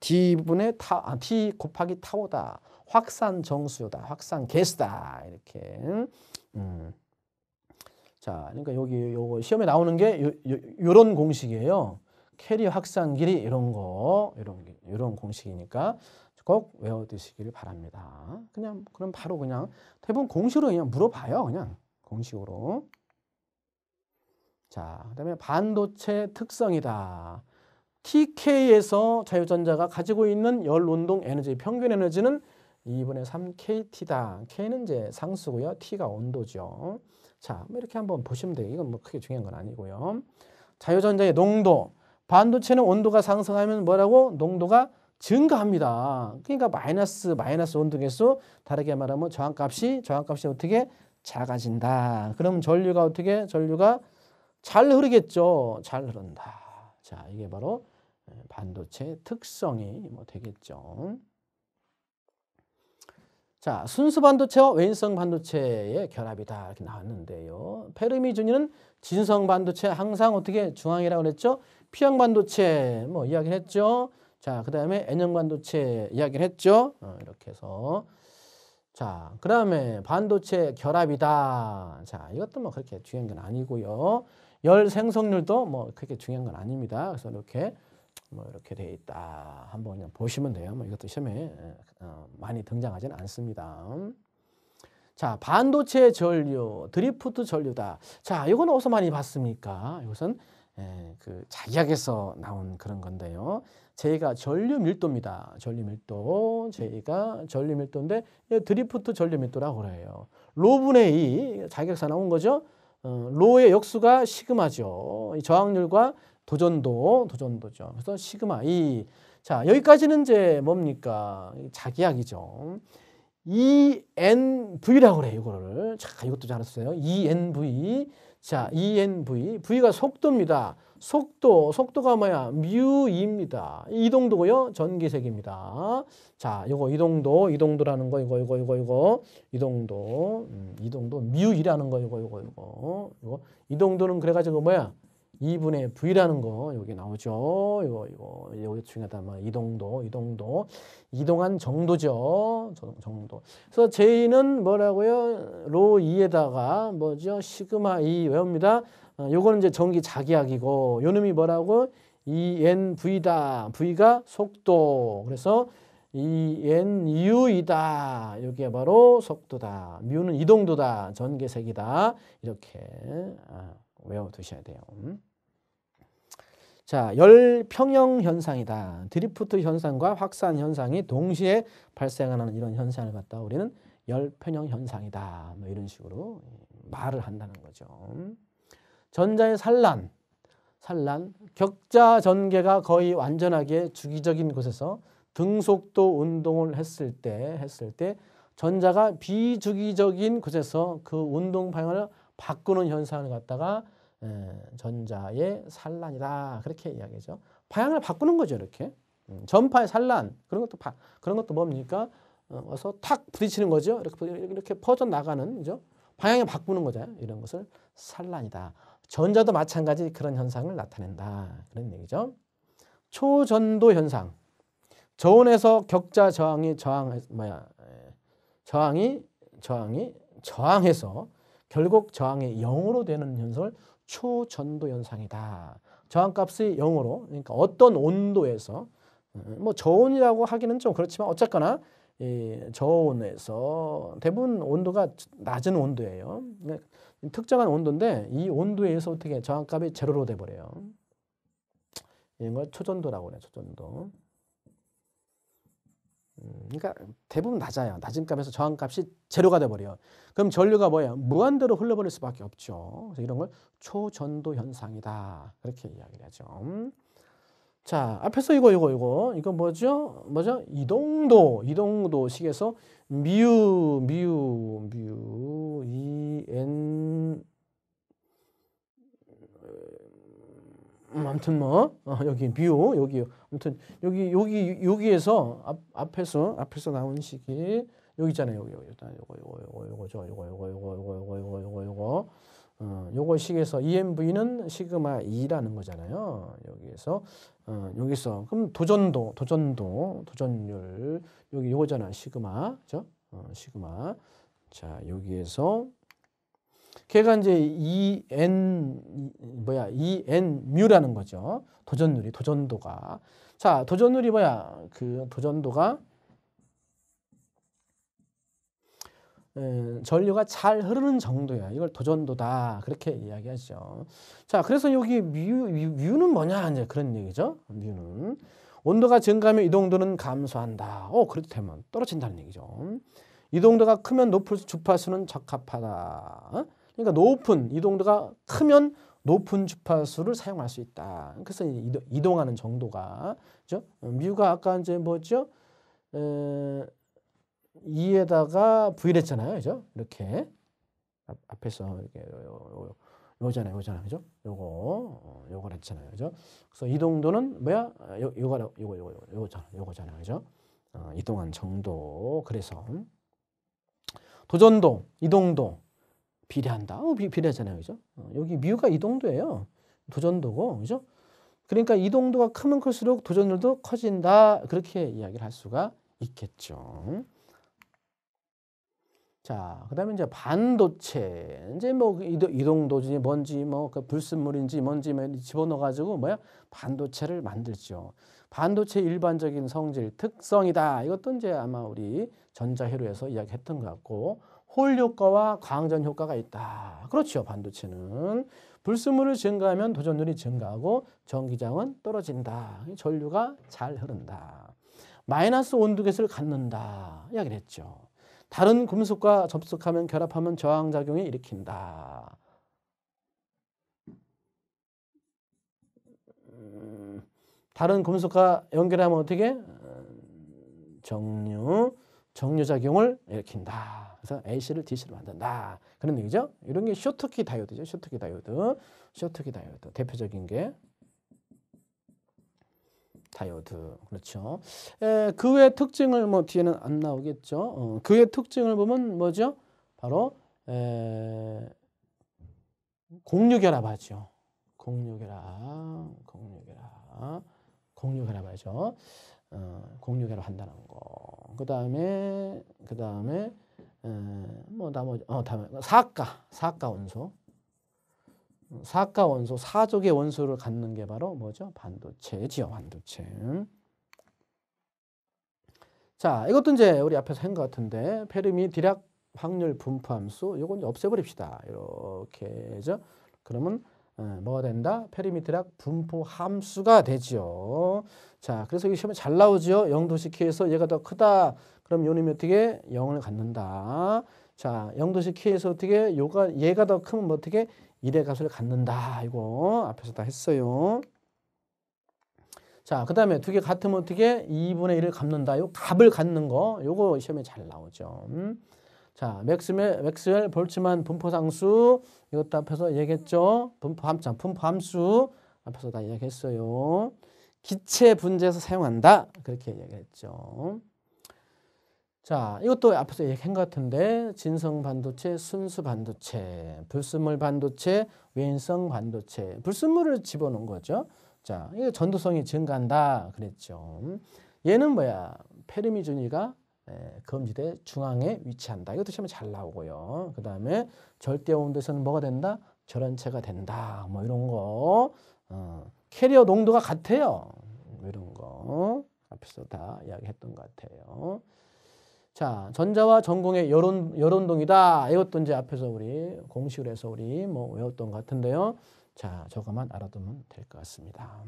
d분의 타, 아, t 곱하기 타오다. 확산 정수다. 확산 개수다. 이렇게. 음. 자, 그러니까 여기 요거 시험에 나오는 게 요, 요, 런 공식이에요. 캐리 확산 길이 이런 거, 이런 이런 공식이니까 꼭외워두시길 바랍니다. 그냥 그럼 바로 그냥 대부분 공식으로 그냥 물어봐요. 그냥 공식으로. 자, 그다음에 반도체 특성이다. TK에서 자유전자가 가지고 있는 열 운동 에너지 평균 에너지는 2분의 3KT다. K는 이제 상수고요. T가 온도죠. 자, 뭐 이렇게 한번 보시면 돼요. 이건 뭐 크게 중요한 건 아니고요. 자유전자의 농도. 반도체는 온도가 상승하면 뭐라고? 농도가 증가합니다. 그러니까 마이너스 마이너스 온도계수 다르게 말하면 저항값이 저항값이 어떻게 작아진다. 그럼 전류가 어떻게 전류가 잘 흐르겠죠. 잘 흐른다. 자, 이게 바로 예, 반도체 특성이 뭐 되겠죠. 자, 순수 반도체와 외인성 반도체의 결합이다 이렇게 나왔는데요. 페르미 준이는 진성 반도체 항상 어떻게 중앙이라고 그랬죠? 피형 반도체 뭐 이야기를 했죠. 자, 그다음에 N형 반도체 이야기를 했죠. 어, 이렇게 해서 자, 그다음에 반도체 결합이다. 자, 이것도 뭐 그렇게 중요한 건 아니고요. 열 생성률도 뭐 그렇게 중요한 건 아닙니다. 그래서 이렇게 뭐 이렇게 돼 있다. 한번 그냥 보시면 돼요. 뭐 이것도 시험에 어, 많이 등장하지는 않습니다. 자, 반도체 전류, 드리프트 전류다. 자, 이건 어디서 많이 봤습니까? 이것은 예, 그 자기학에서 나온 그런 건데요. 제가 전류 밀도입니다. 전류 밀도. 제가 전류 밀도인데 예, 드리프트 전류 밀도라고 그래요. 로분의 이 자기학에서 나온 거죠. 어, 로의 역수가 시그마죠. 저항률과 도전도 도전도죠. 그래서 시그마 E. 자 여기까지는 이제 뭡니까 자기약이죠. ENV라고 그래요. 이거를 자 이것도 잘했어요. ENV. 자 ENV. V가 속도입니다. 속도 속도가 뭐야? 뮤입니다. 이동도고요. 전기색입니다. 자 이거 이동도 이동도라는 거 이거 이거 이거 이거 이동도 음, 이동도 뮤이라는 거 이거 이거 이거 이거 이동도는 그래가지고 뭐야? 2분의 V라는 거 여기 나오죠. 이거 이거 이거 중요하다. 막 이동도 이동도 이동한 정도죠. 정도. 그래서 J는 뭐라고요? 로 2에다가 뭐죠? 시그마 2 e 외웁니다. 어, 요거는 이제 전기 자기약이고 요 놈이 뭐라고? ENV다. V가 속도. 그래서 ENU이다. 여기에 바로 속도다. 뮤는 이동도다. 전개색이다. 이렇게 아, 외워두셔야 돼요. 음? 자, 열 평형 현상이다. 드리프트 현상과 확산 현상이 동시에 발생하는 이런 현상을 갖다 우리는 열 평형 현상이다. 뭐 이런 식으로 예, 말을 한다는 거죠. 전자의 산란, 산란, 격자 전개가 거의 완전하게 주기적인 곳에서 등속도 운동을 했을 때 했을 때 전자가 비주기적인 곳에서 그 운동 방향을 바꾸는 현상을 갖다가 예, 전자의 산란이다 그렇게 이야기죠. 방향을 바꾸는 거죠 이렇게 음, 전파의 산란 그런 것도 바, 그런 것도 뭡니까? 어, 어서 탁 부딪히는 거죠. 이렇게 이렇게 퍼져 나가는 그죠? 방향을 바꾸는 거잖 이런 것을 산란이다. 전자도 마찬가지 그런 현상을 나타낸다 그런 얘기죠. 초전도 현상. 저온에서 격자 저항이 저항 뭐야 예, 저항이 저항이 저항해서 결국 저항이 0으로 되는 현상을 초전도 현상이다. 저항값이 0으로 그러니까 어떤 온도에서 음, 뭐 저온이라고 하기는 좀 그렇지만 어쨌거나 이 저온에서 대부분 온도가 낮은 온도예요. 네, 특정한 온도인데 이 온도에 의해서 어떻게 저항값이 제로로 돼버려요. 이런 걸 초전도라고 해요 초전도. 음, 그러니까 대부분 낮아요. 낮은 값에서 저항 값이 제로가 돼버려요. 그럼 전류가 뭐예요? 무한대로 흘러버릴 수밖에 없죠. 그래서 이런 걸 초전도 현상이다. 그렇게 이야기를 하죠. 자, 앞에서 이거, 이거, 이거. 이거 뭐죠? 뭐죠? 이동도. 이동도식에서 미우, 미우, 미우, 이, 엔, 음, 아무튼 뭐 어, 여기 뷰 여기 아무튼 여기 여기 여기에서 앞, 앞에서 앞에서 나온 시기 여기잖아요 여기 여기 일단 요거 요거 요거 요거죠 요거 요거 요거 요거 요거 요거 요거 요거 어, 요거 식에서 EMV는 시그마 2라는 거잖아요 여기에서 어, 여기서 그럼 도전도 도전도 도전율 여기 요거잖아 시그마 죠 어, 시그마 자 여기에서 걔가 이제 EN 뭐야 EN 뮤라는 거죠. 도전누이 도전도가 자도전누이 뭐야 그 도전도가 에, 전류가 잘 흐르는 정도야. 이걸 도전도다 그렇게 이야기하죠. 자 그래서 여기 뮤, 뮤는 뭐냐 이제 그런 얘기죠. 뮤는 온도가 증가하면 이동도는 감소한다. 어 그래도 되면 떨어진다는 얘기죠. 이동도가 크면 높을 주파수는 적합하다. 그러니까 높은 이동도가 크면 높은 주파수를 사용할 수 있다. 그래서 이동하는 정도가 그죠? 뮤가 아까 이제 뭐죠? 2에다가 V를 했잖아요. 그죠? 이렇게 앞, 에서 이렇게 요, 요, 잖아요 요잖아요. 그죠? 요거 어, 요걸 했잖아요. 그죠? 그래서 이동도는 뭐야? 요 요가 요거 요거 요거잖아. 요거잖아요. 그죠? 어, 이동한 정도. 그래서 도전도, 이동도 비례한다. 어, 비, 비례잖아요. 그죠? 어, 여기 미가 이동도예요. 도전도고. 그죠? 그러니까 이동도가 크면 클수록 도전율도 커진다. 그렇게 이야기를 할 수가 있겠죠. 자, 그다음에 이제 반도체. 이제 뭐 이동도지 뭔지 뭐그 불순물인지 뭔지 뭐 집어넣어 가지고 뭐야? 반도체를 만들죠. 반도체 일반적인 성질 특성이다. 이것도 이제 아마 우리 전자회로에서 이야기했던 것 같고 홀 효과와 광전 효과가 있다. 그렇죠. 반도체는 불순물을 증가하면 도전율이 증가하고 전기장은 떨어진다. 전류가 잘 흐른다. 마이너스 온도계수를 갖는다. 이야기를 했죠. 다른 금속과 접속하면 결합하면 저항작용이 일으킨다. 음, 다른 금속과 연결하면 어떻게? 음, 정류, 정류작용을 일으킨다. 그래서 AC를 DC로 만든다. 그런 얘기죠. 이런 게 쇼트키 다이오드죠. 쇼트키 다이오드. 쇼트키 다이오드. 대표적인 게 다이오드. 그렇죠. 에, 그외 특징을 뭐 뒤에는 안 나오겠죠. 어, 그외 특징을 보면 뭐죠? 바로 에, 공유결합하죠. 공유결합. 공유결합. 공유결합하죠. 어, 공유결합 한다는 거. 그 다음에, 그 다음에, 뭐 나머지 어 다음 사학과 사학 원소 음, 사학 원소 사족의 원소를 갖는 게 바로 뭐죠 반도체지요 반도체 자 이것도 이제 우리 앞에서 한 것 같은데 페르미 디락 확률 분포함수 요건 없애버립시다 이렇게 해 그러면 뭐가 된다? 페리미트락 분포 함수가 되지요. 자, 그래서 이 시험에 잘 나오지요. 영도시키에서 얘가 더 크다. 그럼 요놈이 어떻게 영을 갖는다. 자, 영도시 키에서 어떻게 요가 얘가 더 크면 뭐 어떻게 일의 값을 갖는다. 이거 앞에서 다 했어요. 자, 그 다음에 두 개 같으면 어떻게 2분의 1을 갚는다. 요 값을 갖는 거. 요거 시험에 잘 나오죠. 음? 자, 맥스웰, 맥스웰 볼츠만 분포상수 이것도 앞에서 얘기했죠. 분포함수, 분포함수 앞에서 다 얘기했어요. 기체 분재에서 사용한다. 그렇게 얘기했죠. 자, 이것도 앞에서 얘기한 것 같은데 진성 반도체, 순수 반도체, 불순물 반도체, 외인성 반도체, 불순물을 집어넣은 거죠. 자, 이거 전도성이 증가한다 그랬죠. 얘는 뭐야? 페르미준이가 예, 검지대 중앙에 위치한다. 이것도 시험에 잘 나오고요. 그 다음에 절대 온도에서는 뭐가 된다? 절연체가 된다. 뭐 이런 거. 어, 캐리어 농도가 같아요. 뭐 이런 거. 앞에서 다 이야기했던 것 같아요. 자, 전자와 전공의 여론, 여론동이다. 이것도 이제 앞에서 우리 공식으로 해서 우리 뭐 외웠던 것 같은데요. 자, 저거만 알아두면 될 것 같습니다.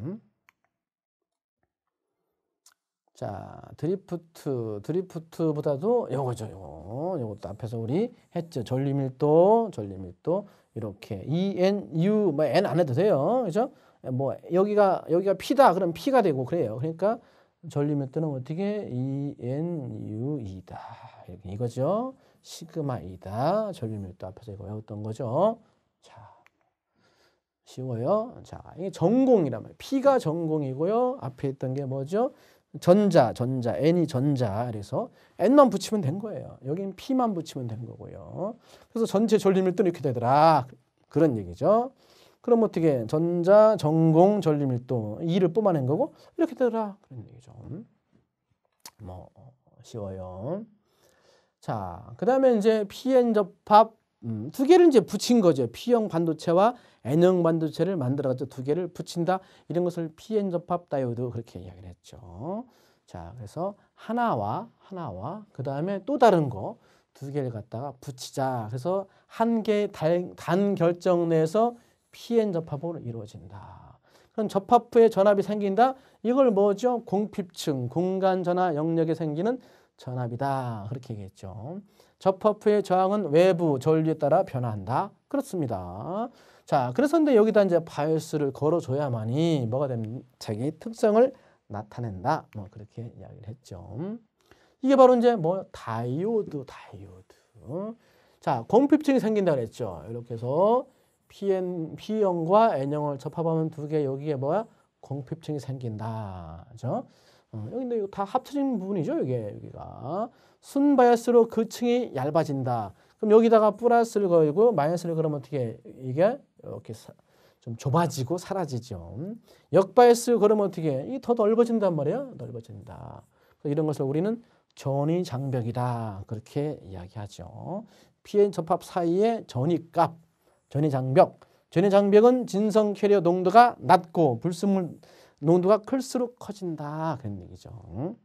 자, 드리프트, 드리프트보다도 요거죠, 요거. 요것도 앞에서 우리 했죠. 전리밀도, 전리밀도. 이렇게 ENU, 뭐 N 안 해도 돼요. 그죠? 뭐 여기가, 여기가 P다. 그럼 P가 되고 그래요. 그러니까 전림했뜨는 어떻게 E N U 이다 이 이거죠. 시그마 이다 전림했더 앞에서 이거 외웠던 거죠. 자 쉬워요. 자 이게 전공이란 말이에요. P가 전공이고요. 앞에 있던 게 뭐죠? 전자, 전자, n이 전자. 그래서 n만 붙이면 된 거예요. 여긴 p만 붙이면 된 거고요. 그래서 전체 전림일도 이렇게 되더라. 그런 얘기죠. 그럼 어떻게 전자 전공 전리 밀도 2를 뽑아낸 거고 이렇게 되더라 그런 얘기죠. 뭐 쉬워요. 자, 그다음에 이제 PN 접합 음, 두 개를 이제 붙인 거죠. P형 반도체와 N형 반도체를 만들어가두 개를 붙인다. 이런 것을 PN 접합 다이오드 그렇게 이야기를 했죠. 자, 그래서 하나와 하나와 그 다음에 또 다른 거 두 개를 갖다가 붙이자. 그래서 한 개 단 결정 내에서 PN 접합으로 이루어진다. 그럼 접합 후에 전압이 생긴다. 이걸 뭐죠? 공핍층, 공간 전화 영역에 생기는 전압이다. 그렇게 얘기했죠. 접합 후의 저항은 외부 전류에 따라 변화한다. 그렇습니다. 자, 그래서 근데 여기다 이제 바이오스를 걸어줘야만이 뭐가 됩니까? 특성을 나타낸다. 뭐 그렇게 이야기를 했죠. 이게 바로 이제 뭐 다이오드, 다이오드. 자, 공핍증이 생긴다 그랬죠. 이렇게 해서 PN, P형과 N형을 접합하면 두 개 여기에 뭐야? 공핍층이 생긴다. 그죠? 어, 여기 이거 다 합쳐진 부분이죠, 이게 여기가. 순바이어스로 그 층이 얇아진다. 그럼 여기다가 플러스를 걸고 마이너스를 그러면 어떻게 이게 이렇게 사, 좀 좁아지고 사라지죠. 역바이어스 그러면 어떻게 이 더 넓어진단 말이에요. 넓어진다. 이런 것을 우리는 전이 장벽이다. 그렇게 이야기하죠. 피엔 접합 사이의 전이값 전해장벽. 전해장벽은 진성 캐리어 농도가 낮고 불순물 농도가 클수록 커진다. 그런 얘기죠.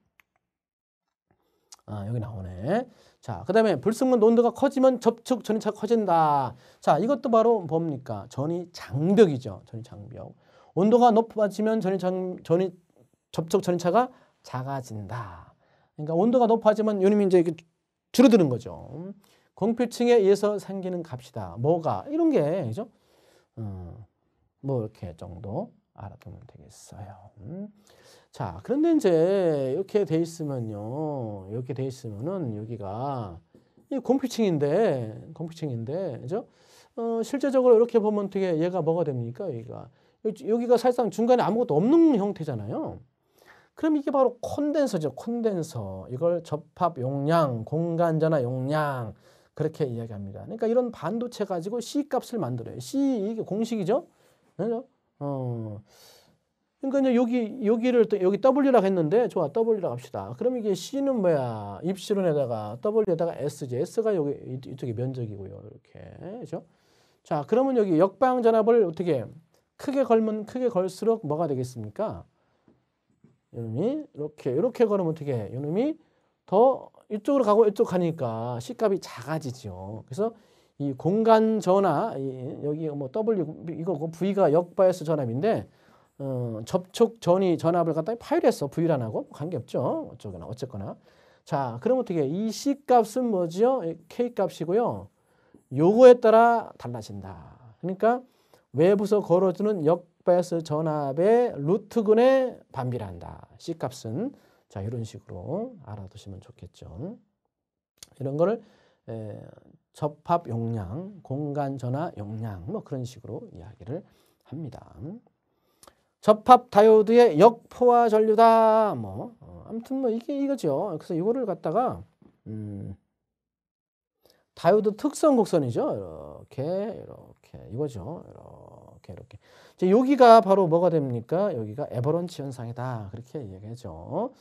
아, 여기 나오네. 자, 그 다음에 불순물 농도가 커지면 접촉 전이차 커진다. 자, 이것도 바로 뭡니까? 전이 장벽이죠. 전이 장벽. 온도가 높아지면 전이 장, 전이 접촉 전이차가 작아진다. 그러니까 온도가 높아지면 요님이 이제 줄어드는 거죠. 공필층에 의해서 생기는 값이다. 뭐가 이런 게 그죠? 음, 뭐 이렇게 정도 알아두면 되겠어요. 음. 자, 그런데 이제 이렇게 돼 있으면요. 이렇게 돼 있으면은 여기가 이공필층인데공필층인데 그죠? 어, 실제적으로 이렇게 보면 되게 얘가 뭐가 됩니까? 여기가 여기가 사실상 중간에 아무것도 없는 형태잖아요. 그럼 이게 바로 콘덴서죠. 콘덴서. 이걸 접합 용량, 공간 전화 용량 그렇게 이야기합니다. 그러니까 이런 반도체 가지고 C 값을 만들어요. C 이게 공식이죠. 그죠? 어. 그러니까 이제 여기 여기를 또 여기 W라고 했는데 좋아 W라고 합시다. 그럼 이게 C는 뭐야? 입시론에다가 W에다가 S지. S가 여기 이쪽에 면적이고요. 이렇게 그죠자 그러면 여기 역방 전압을 어떻게 크게 걸면 크게 걸수록 뭐가 되겠습니까? 이놈이 이렇게 이렇게 걸으면 어떻게? 이놈이 더 이쪽으로 가고 이쪽 가니까 시값이 작아지죠. 그래서 이 공간 전화 여기 뭐 W 이거 그 V가 역바이어스 전압인데 어, 접촉 전이 전압을 갖다 파열했어 V란하고 관계없죠 어쩌거나 어쨌거나 자 그럼 어떻게 이 C 값은 뭐지 K 값이고요 요거에 따라 달라진다 그러니까 외부서 걸어주는 역바이어스 전압의 루트근의 반비례한다 C 값은 자 이런 식으로 알아두시면 좋겠죠. 이런 거를 에, 접합 용량, 공간 전화 용량 뭐 그런 식으로 이야기를 합니다. 접합 다이오드의 역포화 전류다. 뭐 어, 아무튼 뭐 이게 이거죠. 그래서 이거를 갖다가 음, 다이오드 특성 곡선이죠. 이렇게 이렇게 이거죠. 이렇게 이렇게. 이제 여기가 바로 뭐가 됩니까? 여기가 에버런치 현상이다. 그렇게 얘기하죠.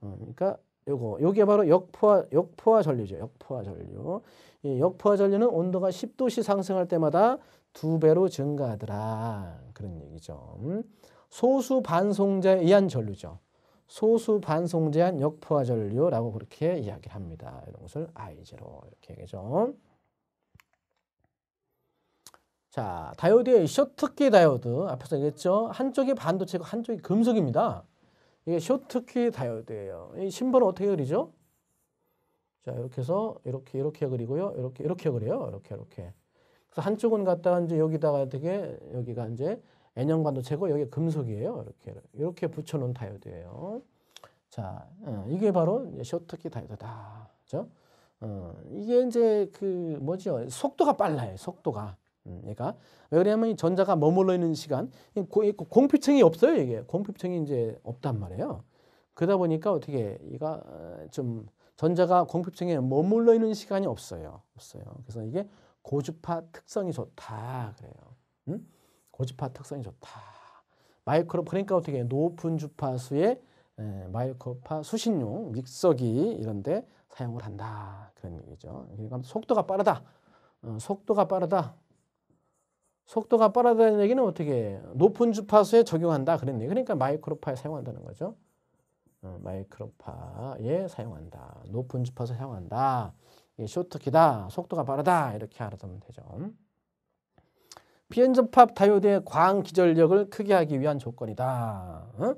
어, 그러니까 요거 요게 바로 역포화 역포화 전류죠. 역포화 전류. 이 역포화 전류는 온도가 10도씨 상승할 때마다 두 배로 증가하더라. 그런 얘기죠. 소수 반송자에 의한 전류죠. 소수 반송자에의한 역포화 전류라고 그렇게 이야기를 합니다. 이런 것을 I제로 이렇게 얘기죠. 자, 다이오드의 쇼트키 다이오드 앞에서 얘기했죠. 한쪽이 반도체고 한쪽이 금속입니다. 이게 쇼트키 다이오드예요. 이심벌 어떻게 그리죠? 자 이렇게 해서 이렇게 이렇게 그리고요. 이렇게 이렇게 그려요. 이렇게 이렇게. 그래서 한쪽은 갖다가 이제 여기다가 되게 여기가 이제 N형 반도체고 여기 금속이에요. 이렇게 이렇게 붙여놓은 다이오드예요. 자 어, 이게 바로 쇼트키 다이오드다. 그죠? 어, 이게 이제 그 뭐죠? 속도가 빨라요. 속도가. 음, 그러니까 왜 그러냐면 전자가 머물러 있는 시간 공피층이 없어요 이게 공피층이 이제 없단 말이에요. 그러다 보니까 어떻게 얘가 어, 좀 전자가 공피층에 머물러 있는 시간이 없어요. 없어요. 그래서 이게 고주파 특성이 좋다 그래요. 음? 고주파 특성이 좋다. 마이크로 그러니까 어떻게 높은 주파수의 마이크로파 수신용 믹서기 이런데 사용을 한다 그런 얘기죠. 그러니까 속도가 빠르다. 어, 속도가 빠르다. 속도가 빠르다는 얘기는 어떻게 높은 주파수에 적용한다 그랬네. 그러니까 마이크로파에 사용한다는 거죠. 어, 마이크로파에 사용한다. 높은 주파수에 사용한다. 이 쇼트키다. 속도가 빠르다. 이렇게 알아두면 되죠. 비엔접합 다이오드의 광 기절력을 크게 하기 위한 조건이다. 어?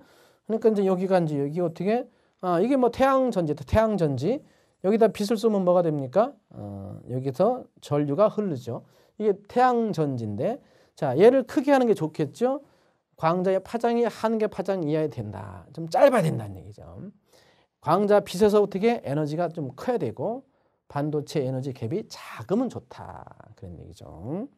그러니까 이제 여기가 이제 여기 어떻게 아, 이게 뭐 태양 전지, 태양 전지 여기다 빛을 쏘면 뭐가 됩니까? 어, 여기서 전류가 흐르죠. 이게 태양 전지인데 자 얘를 크게 하는 게 좋겠죠. 광자의 파장이 한 개 파장 이하에 된다. 좀 짧아야 된다는 얘기죠. 광자 빛에서 어떻게 에너지가 좀 커야 되고 반도체 에너지 갭이 작으면 좋다. 그런 얘기죠.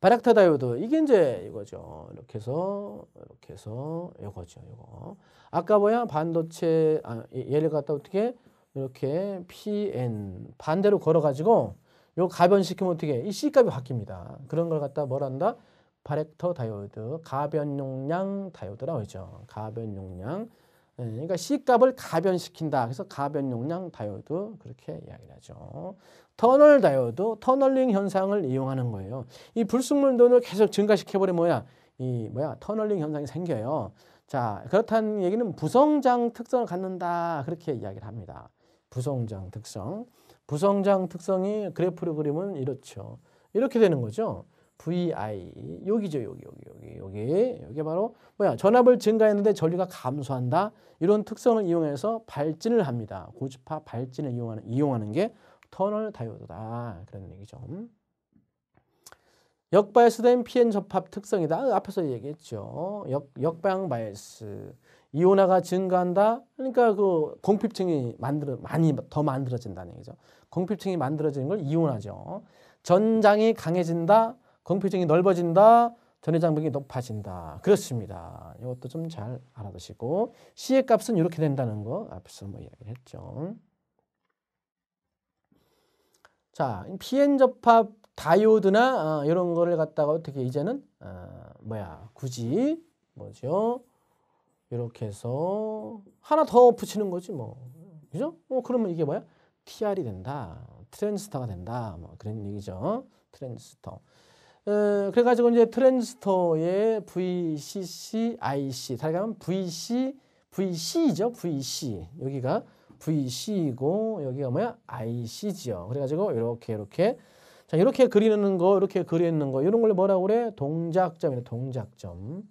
바렉터 다이오드 이게 이제 이거죠. 이렇게 해서 이렇게 해서 이거죠. 이거 아까 뭐야 반도체 아, 얘를 갖다 어떻게 이렇게 PN 반대로 걸어가지고 요 가변시키면 어떻게 이 C값이 바뀝니다. 그런 걸 갖다 뭐란다? 바렉터 다이오드, 가변 용량 다이오드라고 하죠. 가변 용량. 예, 그러니까 C값을 가변시킨다. 그래서 가변 용량 다이오드 그렇게 이야기를 하죠. 터널 다이오드, 터널링 현상을 이용하는 거예요. 이 불순물도를 계속 증가시켜버리면 뭐야? 이 뭐야? 터널링 현상이 생겨요. 자, 그렇다는 얘기는 부성장 특성을 갖는다. 그렇게 이야기를 합니다. 부성장 특성. 부성장 특성이 그래프로 그리면 이렇죠. 이렇게 되는 거죠. VI 여기죠 여기 여기 여기 여기 여기 바로 뭐야 전압을 증가했는데 전류가 감소한다 이런 특성을 이용해서 발진을 합니다 고주파 발진을 이용하는 이용하는 게 터널 다이오드다 그런 얘기죠 역바이스된 PN 접합 특성이다 앞에서 얘기했죠 역 역방 바이스 이온화가 증가한다. 그러니까 그 공핍층이 만들어 많이 더 만들어진다는 얘기죠. 공핍층이 만들어지는 걸 이온화죠. 전장이 강해진다. 공핍층이 넓어진다. 전해장벽이 높아진다. 그렇습니다. 이것도 좀 잘 알아두시고 C의 값은 이렇게 된다는 거 앞에서 뭐 이야기를 했죠. 자, PN 접합 다이오드나 어, 이런 거를 갖다가 어떻게 이제는 어, 뭐야 굳이 뭐죠? 이렇게 해서 하나 더 붙이는 거지 뭐. 그죠? 어, 그러면 이게 뭐야? TR이 된다. 트랜스터가 된다. 뭐 그런 얘기죠. 트랜스터. 어, 그래가지고 이제 트랜스터의 VCC, IC. 다르게 면 VC, VC죠. VC. 여기가 VC이고 여기가 뭐야? IC죠. 그래가지고 이렇게 이렇게 자 이렇게 그리는 거, 이렇게 그리는 거 이런 걸 뭐라고 그래? 동작점이네. 동작점.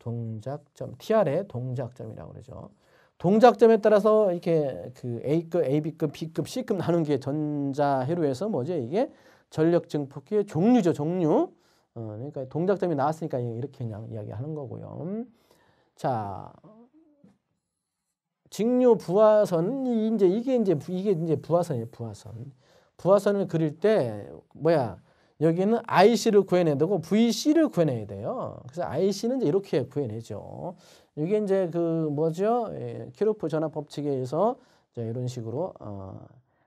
동작점, TR의 동작점이라고 그러죠. 동작점에 따라서 이렇게 그 A급, AB급, B급, C급 나눈 게 전자회로에서 뭐죠? 이게 전력 증폭기의 종류죠, 종류. 어, 그러니까 동작점이 나왔으니까 이렇게 그냥 이야기하는 거고요. 자, 직류 부하선 이제 이게 이제 이게 이제 부하선이에요, 부하선. 부하선을 그릴 때 뭐야? 여기는 IC를 구해내야 되고 VC를 구해내야 돼요. 그래서 IC는 이제 이렇게 구해내죠. 이게 이제 그 뭐죠? 예, 키로프 전압 법칙에 의해서 이런 식으로 어,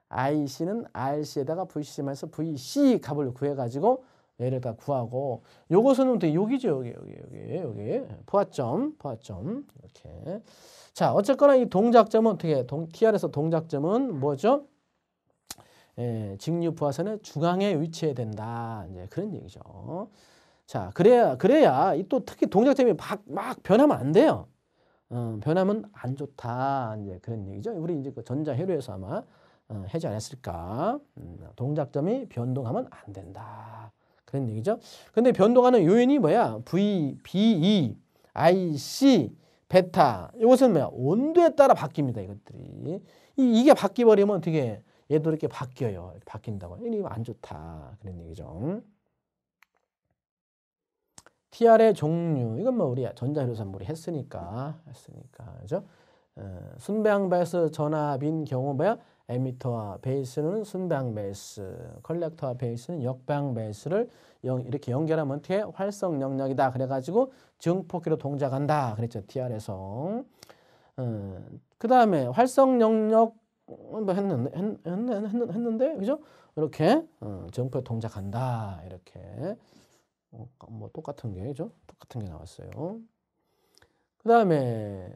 IC는 RC에다가 VC만 해서 VC 값을 구해가지고 얘를 다 구하고 요것은 여기죠 여기 여기 여기 여기 포화점 포화점 이렇게 자 어쨌거나 이 동작점은 어떻게 동, TR에서 동작점은 뭐죠? 예, 직류 부화선의 중앙에 위치해야 된다. 이제 그런 얘기죠. 자, 그래야 그래야 이 또 특히 동작점이 막 막 변하면 안 돼요. 어, 변하면 안 좋다. 이제 그런 얘기죠. 우리 이제 그 전자 회로에서 아마 어, 해지 안했을까 음, 동작점이 변동하면 안 된다. 그런 얘기죠. 근데 변동하는 요인이 뭐야? V, B, E, I, C, 베타. 이것은 뭐야? 온도에 따라 바뀝니다. 이것들이. 이, 이게 바뀌버리면 어떻게 얘도 이렇게 바뀌어요. 바뀐다고. 이거 안 좋다. 그런 얘기죠. TR의 종류. 이건 뭐 우리 전자회로산물이 했으니까. 했으니까. 그죠? 어, 순배항배스 전압인 경우 뭐야? 에미터와 베이스는 순배항배스, 컬렉터와 베이스는 역배항배스를 이렇게 연결하면 어떻게 활성 영역이다. 그래가지고 증폭기로 동작한다. 그랬죠. TR에서. 음, 어, 그 다음에 활성 영역 어, 뭐 했는데 했, 했, 했, 했는데 그죠? 이렇게 어, 정부 동작한다 이렇게 어, 뭐 똑같은 게죠? 똑같은 게 나왔어요. 그 다음에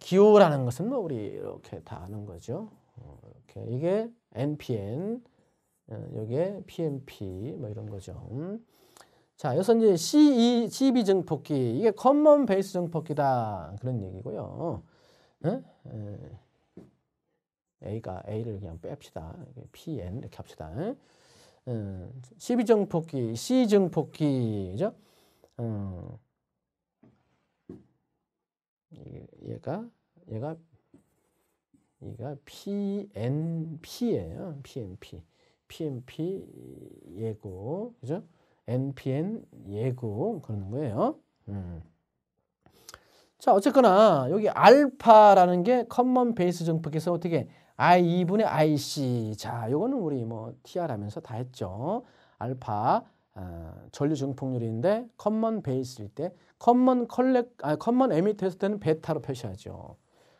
기호라는 것은 뭐 우리 이렇게 다 아는 거죠. 어, 이렇게 이게 NPN 어, 여기에 PMP 뭐 이런 거죠. 음. 자, 여기서 이제 CE, CB 증폭기 이게 커먼 베이스 증폭기다 그런 얘기고요. A가 A를 그냥 뺍시다. PN 이렇게 합시다. 음, c 정폭기 C정폭기죠? 어. 얘가, 얘가, 얘가 PNP예요. PNP. PNP 예고, 그죠? NPN 예고, 그러는 거예요. 음. 자 어쨌거나 여기 알파라는 게 커먼 베이스 증폭에서 어떻게 I2분의 IC 자 요거는 우리 뭐 TR 하면서 다 했죠. 알파 어, 전류 증폭률인데 커먼 베이스일 때 커먼 컬렉 아 커먼 에미터 했을 때는 베타로 표시하죠.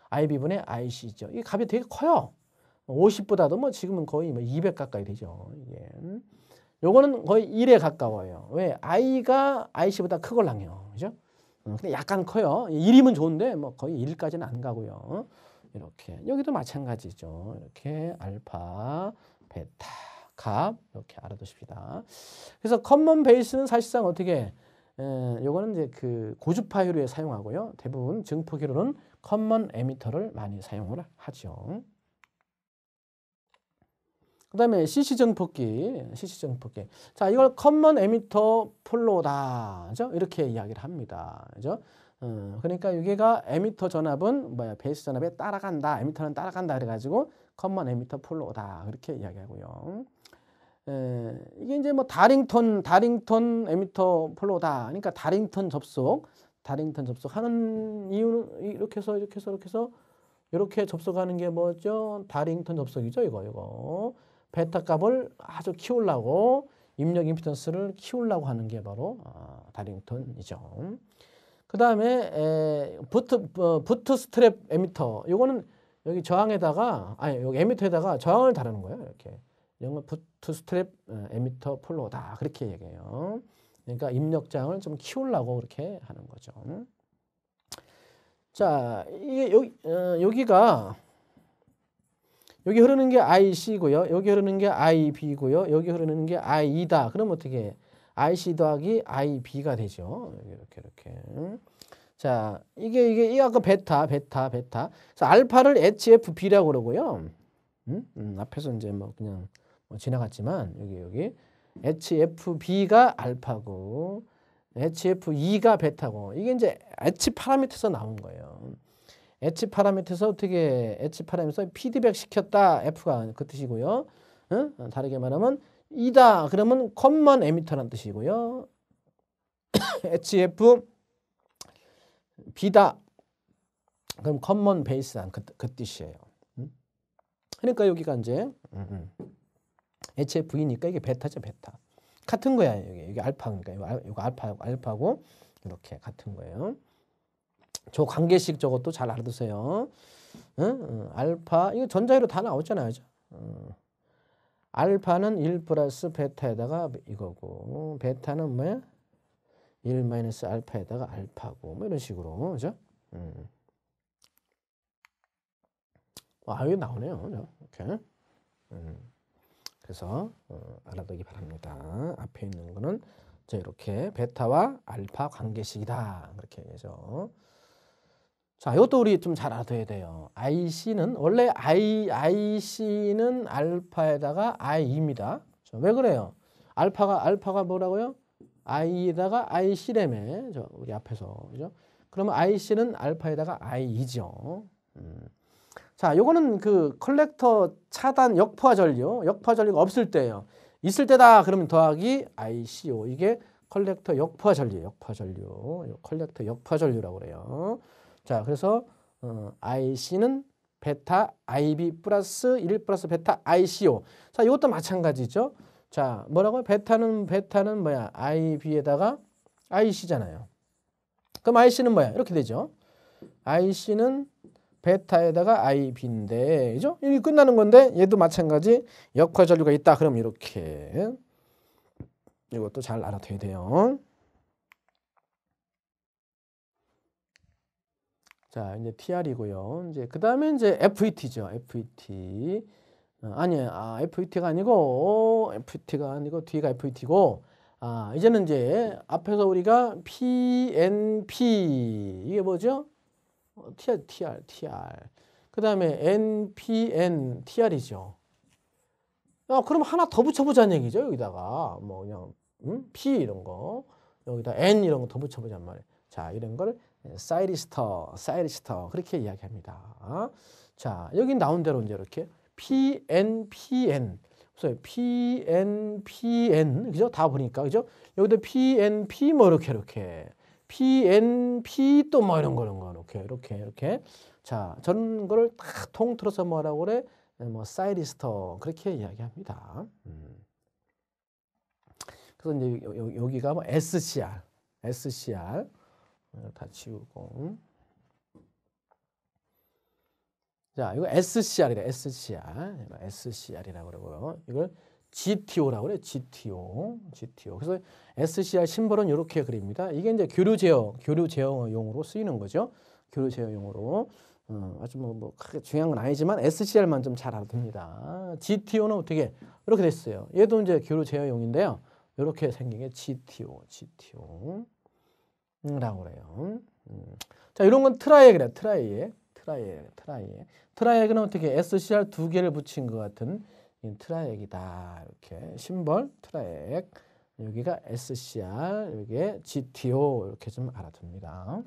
i 2분의 IC죠. 이 값이 되게 커요. 50보다도 뭐 지금은 거의 뭐 200 가까이 되죠. 이게. 예. 요거는 거의 1에 가까워요. 왜? I가 IC보다 크걸랑요. 그죠? 어, 근데 약간 커요. 1이면 좋은데 뭐 거의 1까지는 안 가고요. 이렇게 여기도 마찬가지죠. 이렇게 알파, 베타, 갑 이렇게 알아두십니다 그래서 커먼 베이스는 사실상 어떻게 이거는 이제 그 고주파 효로에 사용하고요. 대부분 증폭 효로는 커먼 에미터를 많이 사용을 하죠. 그 다음에 CC 전폭기, CC 전폭기. 자, 이걸 커먼 에미터 플로다. 그죠? 이렇게 이야기를 합니다. 그죠? 어, 그러니까 여기가 에미터 전압은 뭐야? 베이스 전압에 따라간다. 에미터는 따라간다. 그래가지고 커먼 에미터 플로다. 그렇게 이야기하고요. 에, 이게 이제 뭐 다링턴, 다링턴 에미터 플로다. 그러니까 다링턴 접속, 다링턴 접속하는 이유는 이렇게 해서 이렇게 해서 이렇게 해서 이렇게 접속하는 게 뭐죠? 다링턴 접속이죠. 이거, 이거. 베타 값을 아주 키우려고 입력 임피턴스를 키우려고 하는 게 바로 어, 다링턴이죠. 그 다음에 부트, 어, 부트스트랩 에미터 이거는 여기 저항에다가 아니 여기 에미터에다가 저항을 다루는 거예요. 이렇게 이런 걸 부트스트랩 어, 에미터 플로다 그렇게 얘기해요. 그러니까 입력장을 좀 키우려고 그렇게 하는 거죠. 자, 이게 여기, 어, 여기가 여기 흐르는 게 IC고요. 여기 흐르는 게 IB고요. 여기 흐르는 게 IE다. 그럼 어떻게 IC 더하기 IB가 되죠. 이렇게 이렇게. 자, 이게 이게 이 아까 베타, 베타, 베타. 그래서 알파를 HFB라고 그러고요. 음? 음, 앞에서 이제 뭐 그냥 뭐 지나갔지만 여기 여기 HFB가 알파고 HFE가 베타고 이게 이제 H 파라미터에서 나온 거예요. 엣지 파라미터에서 어떻게 엣지 파라미터에서 피드백 시켰다 F가 그 뜻이고요. 응? 어, 다르게 말하면 이다 그러면 컴만 에미터란 뜻이고요. HF B다 그럼 컴먼 베이스란 그, 그 뜻이에요. 응? 그러니까 여기가 이제 음, 음. HF이니까 이게 베타죠 베타. 같은 거야 이게 이게 알파니까 이거 알파 알파고 이렇게 같은 거예요. 저 관계식 저것도 잘 알아두세요. 응? 알파 이거 전자위로 다 나오잖아요. 응. 알파는 1 플러스 베타에다가 이거고 베타는 뭐야? 1 마이너스 알파에다가 알파고 뭐 이런 식으로 그죠? 음. 아 여기 나오네요. 이렇게 음. 그래서 어, 알아두기 바랍니다. 앞에 있는 거는 이렇게 베타와 알파 관계식이다 그렇게 얘기죠. 자, 이것도 우리 좀 잘 알아둬야 돼요. IC는 원래 I, IC는 알파에다가 I입니다. 자, 왜 그래요? 알파가 알파가 뭐라고요? I에다가 IC라며. 저 우리 앞에서. 그죠? 그러면 IC는 알파에다가 I이죠. 음. 자, 요거는 그 컬렉터 차단 역파 전류, 역파 전류가 없을 때예요. 있을 때다 그러면 더하기 ICO. 이게 컬렉터 역파 전류, 역파 전류. 컬렉터 역파 전류라고 그래요. 자, 그래서 어, IC는 베타 IB 플러스 1 플러스 베타 ICO. 자, 이것도 마찬가지죠. 자, 뭐라고 베타는 베타는 뭐야? IB에다가 IC잖아요. 그럼 IC는 뭐야? 이렇게 되죠. IC는 베타에다가 IB인데, 그죠? 여기 끝나는 건데 얘도 마찬가지 역화 전류가 있다. 그럼 이렇게 이것도 잘 알아둬야 돼요. 자, 이제 TR이고요. 이제 그 다음에 이제 FET죠. FET. 어, 아니, 아, FET가 아니고, FET가 아니고, 뒤가 FET고, 아, 이제는 이제 앞에서 우리가 PNP. 이게 뭐죠? 어, TR, TR, TR. 그 다음에 NPN, TR이죠. 아, 어, 그럼 하나 더 붙여보자는 얘기죠. 여기다가. 뭐, 그냥, 음? P 이런 거. 여기다 N 이런 거 더 붙여보자는 말이에요. 자, 이런 걸 사이리스터, 사이리스터 그렇게 이야기합니다. 자, 여기 나온 대로 이제 이렇게 PNPN 그래서 PNPN 그죠? 다 보니까 그죠? 여기도 PNP 뭐 이렇게 이렇게 PNP 또 뭐 이런 거는 거 이렇게 이렇게 이렇게 자, 저런 거를 다 통틀어서 뭐라고 그래? 뭐 사이리스터 그렇게 이야기합니다. 음. 그래서 이제 여기가 뭐 SCR, SCR 어, 다 지우고. 자, 이거 SCR이래. SCR. SCR이라고 그러고요. 이걸 GTO라고 그래 GTO. GTO. 그래서 SCR 심벌은 이렇게 그립니다. 이게 이제 교류 제어, 교류 제어용으로 쓰이는 거죠. 교류 제어용으로. 어, 아주 뭐, 뭐 크게 중요한 건 아니지만 SCR만 좀 잘 알아둡니다. GTO는 어떻게 이렇게 됐어요. 얘도 이제 교류 제어용인데요. 이렇게 생긴 게 GTO, GTO. 라고 그래요. 음. 자, 이런 건 트라이액이래. 트라이액. 트라이액. 트라이액. 트라이액은 어떻게 SCR 두 개를 붙인 것 같은 트라이액이다. 이렇게 심벌 트라이액. 여기가 SCR, 여기 GTO 이렇게 좀 알아둡니다.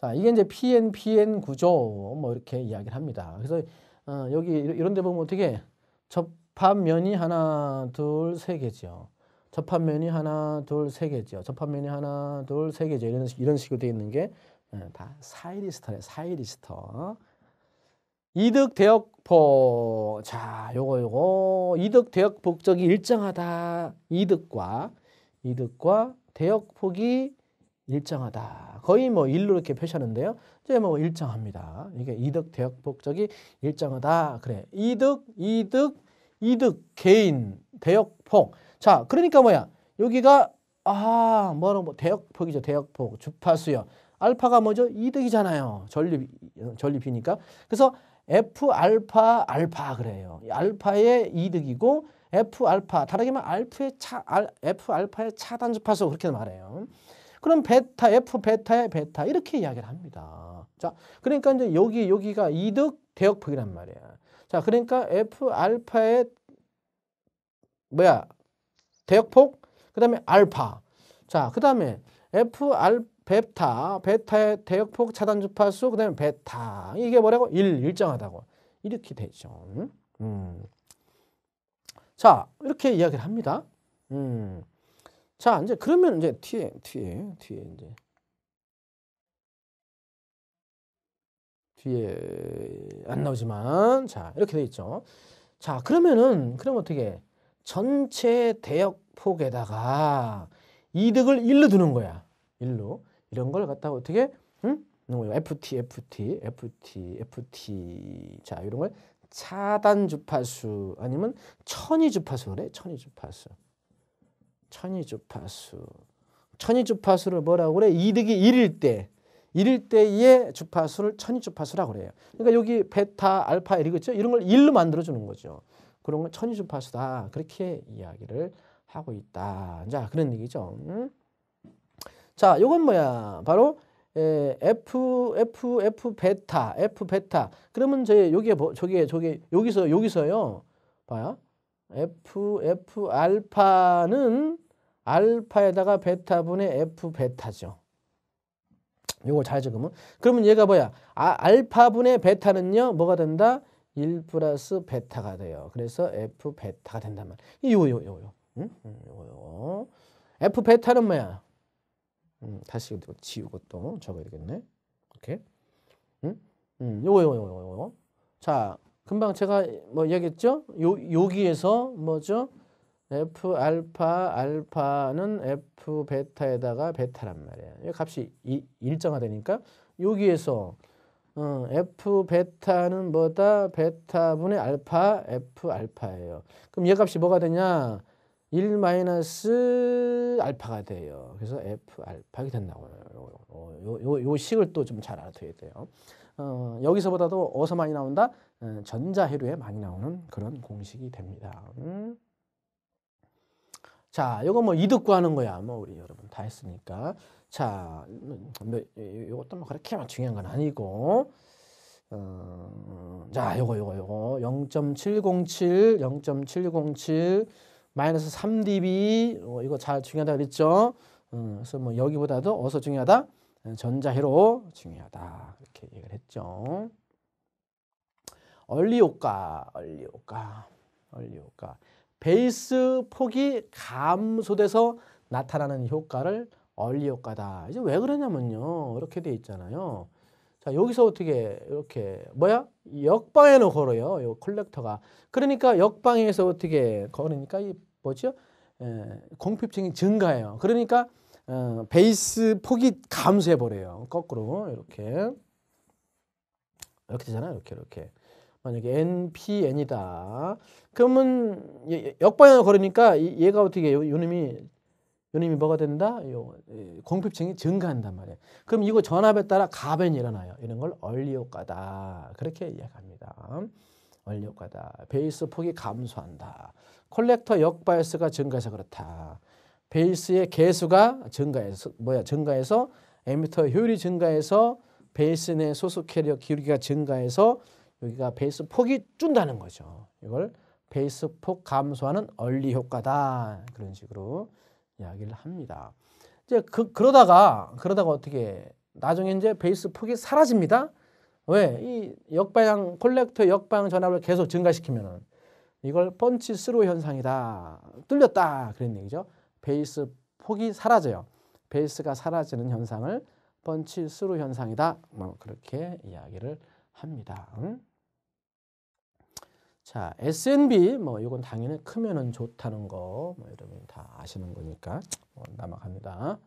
자, 이게 이제 PN, PN 구조 뭐 이렇게 이야기를 합니다. 그래서 어, 여기 이런 데 보면 어떻게 접합면이 하나, 둘, 세 개죠. 접합면이 하나, 둘, 세 개죠. 접합면이 하나, 둘, 세 개죠. 이런, 이런 식으로 되어 있는 게다 네, 사이리스터네. 사이리스터. 이득 대역폭 자, 요거 요거. 이득 대역 폭적이 일정하다. 이득과 이득과 대역 폭이 일정하다. 거의 뭐 일로 이렇게 표시하는데요. 이제 뭐 일정합니다. 이게 이득 대역 폭적이 일정하다. 그래. 이득, 이득, 이득 개인 대역 폭. 자, 그러니까 뭐야? 여기가 아, 뭐라고 뭐 대역폭이죠. 대역폭. 주파수요. 알파가 뭐죠? 이득이잖아요. 전립 전립이니까. 그래서 F 알파 알파 그래요. 알파의 이득이고 F 알파 다르게 말하면 알프의 차 알, F 알파의 차단 주파수 그렇게 말해요. 그럼 베타 F 베타의 베타 이렇게 이야기를 합니다. 자, 그러니까 이제 여기 여기가 이득 대역폭이란 말이야. 자, 그러니까 F 알파의 뭐야? 대역폭, 그 다음에 알파. 자, 그 다음에 F알 베타, 베타의 대역폭 차단 주파수, 그 다음에 베타. 이게 뭐라고? 1, 일정하다고. 이렇게 되죠. 음. 자, 이렇게 이야기를 합니다. 음. 자, 이제 그러면 이제 뒤에, 뒤에, 뒤에 이제. 뒤에 안 나오지만 자 이렇게 돼 있죠. 자 그러면은 그럼 어떻게 전체 대역폭에다가 이득을 일로 두는 거야. 일로 이런 걸 갖다가 어떻게 응? FT, FT, FT, FT 자 이런 걸 차단 주파수 아니면 천이 주파수 그래 천이 주파수 천이 주파수 천이 주파수를 뭐라고 그래 이득이 1일 때 1일 때의 주파수를 천이 주파수라고 그래요. 그러니까 여기 베타, 알파 이러겠죠? 이런 걸 1로 만들어 주는 거죠. 그런 건 천이주파수다. 그렇게 이야기를 하고 있다. 자, 그런 얘기죠. 음? 자, 요건 뭐야? 바로 에, F F F 베타 F 베타. 그러면 제 여기에 뭐, 저기 저기 여기서 여기서요. 봐요. F F 알파는 알파에다가 베타분의 F 베타죠. 요거 잘 적으면 그러면 얘가 뭐야? 아, 알파분의 베타는요. 뭐가 된다? 1 플러스 베타가 돼요. 그래서 F 베타가 된단 말이야. 이요, 요, 요, 요. 응? 음, 요, 요. F 베타는 뭐야? 음, 다시 지우고 또 적어야 되겠네. 오케이. 응? 음, 요거, 요요요 자, 금방 제가 뭐 얘기했죠? 요, 여기에서 뭐죠? F 알파, 알파는 F 베타에다가 베타란 말이야. 이 값이 이, 일정화되니까 여기에서 어, F 베타는 뭐다? 베타분의 알파 F 알파예요. 그럼 얘 값이 뭐가 되냐? 1 마이너스 알파가 돼요. 그래서 F 알파가 된다고요. 요, 요, 요, 식을 또 좀 잘 알아둬야 돼요. 어, 여기서보다도 어서 많이 나온다? 어, 전자회로에 많이 나오는 그런 공식이 됩니다. 음. 자, 요거 뭐 이득 구하는 거야. 뭐 우리 여러분 다 했으니까. 자, 이것도 음, 음, 음, 뭐그렇게 중요한 건 아니고, 어, 자, 요거, 요거, 요거. 0.707, 0.707, 마이너스 3dB, 어, 이거 잘 중요하다 그랬죠? 어, 그래서 뭐 여기보다도 어서 중요하다? 어, 전자회로 중요하다. 이렇게 얘기를 했죠. 얼리효과, 얼리효과, 얼리효과. 베이스 폭이 감소돼서 나타나는 효과를 얼리 효과다. 이제 왜 그러냐면요. 이렇게 돼 있잖아요. 자, 여기서 어떻게 이렇게 뭐야? 역방에는 걸어요. 요 컬렉터가. 그러니까 역방에서 어떻게 걸으니까 이 뭐죠? 공핍층이 증가해요. 그러니까 어, 베이스 폭이 감소해 버려요. 거꾸로 이렇게 이렇게 되잖아요. 이렇게 이렇게. 만약에 NPN이다. 그러면 역방향을 걸으니까 얘가 어떻게 요 놈이 요놈이 뭐가 된다? 요 공핍층이 증가한단 말이에요. 그럼 이거 전압에 따라 가변이 일어나요. 이런 걸 얼리효과다. 그렇게 이야기합니다. 얼리효과다. 베이스 폭이 감소한다. 콜렉터 역바이스가 증가해서 그렇다. 베이스의 개수가 증가해서 뭐야? 증가해서 에미터 효율이 증가해서 베이스 내 소수 캐리어 기울기가 증가해서 여기가 베이스 폭이 준다는 거죠. 이걸 베이스 폭 감소하는 얼리 효과다. 그런 식으로 이야기를 합니다. 이제 그, 그러다가 그러다가 어떻게 나중에 이제 베이스 폭이 사라집니다. 왜? 이 역방향 콜렉터 역방 전압을 계속 증가시키면은 이걸 펀치 스로 현상이다. 뚫렸다. 그런 얘기죠. 베이스 폭이 사라져요. 베이스가 사라지는 현상을 펀치 스루 현상이다. 뭐 그렇게 이야기를 합니다. 응? 음? 자, SNB 뭐 이건 당연히 크면은 좋다는 거뭐 여러분 다 아시는 거니까 뭐 남아갑니다.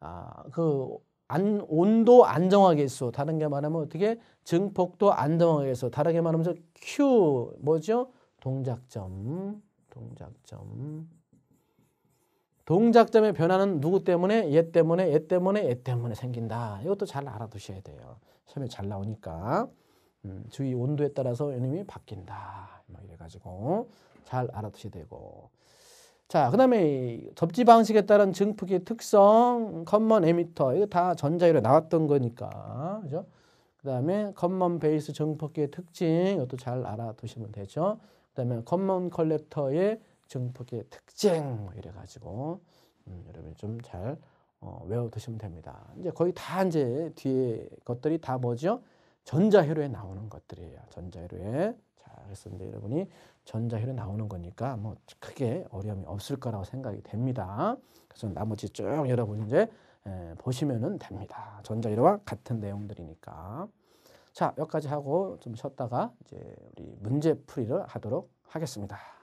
아, 그 안, 온도 안정화계수 다른 게 말하면 어떻게 증폭도 안정화계수 다르게 말하면서 Q 뭐죠? 동작점 동작점 동작점의 변화는 누구 때문에? 얘 때문에, 얘 때문에, 얘 때문에 생긴다. 이것도 잘 알아두셔야 돼요. 시험에 잘 나오니까. 음, 주위 온도에 따라서 요놈이 바뀐다. 막 뭐 이래가지고 잘 알아두셔야 되고. 자, 그 다음에 접지 방식에 따른 증폭의 특성, 컴먼 에미터, 이거 다 전자위로 나왔던 거니까. 그죠? 그 다음에 컴먼 베이스 증폭기의 특징, 이것도 잘 알아두시면 되죠. 그 다음에 컴먼 컬렉터의 증폭기의 특징, 뭐 이래가지고. 음, 여러분 좀잘 어, 외워두시면 됩니다. 이제 거의 다 이제 뒤에 것들이 다 뭐죠? 전자회로에 나오는 것들이에요. 전자회로에 잘했었는데 여러분이 전자회로 나오는 거니까 뭐 크게 어려움이 없을 거라고 생각이 됩니다. 그래서 나머지 쭉 여러분 이제 에, 보시면은 됩니다. 전자회로와 같은 내용들이니까. 자, 여기까지 하고 좀 쉬었다가 이제 우리 문제 풀이를 하도록 하겠습니다.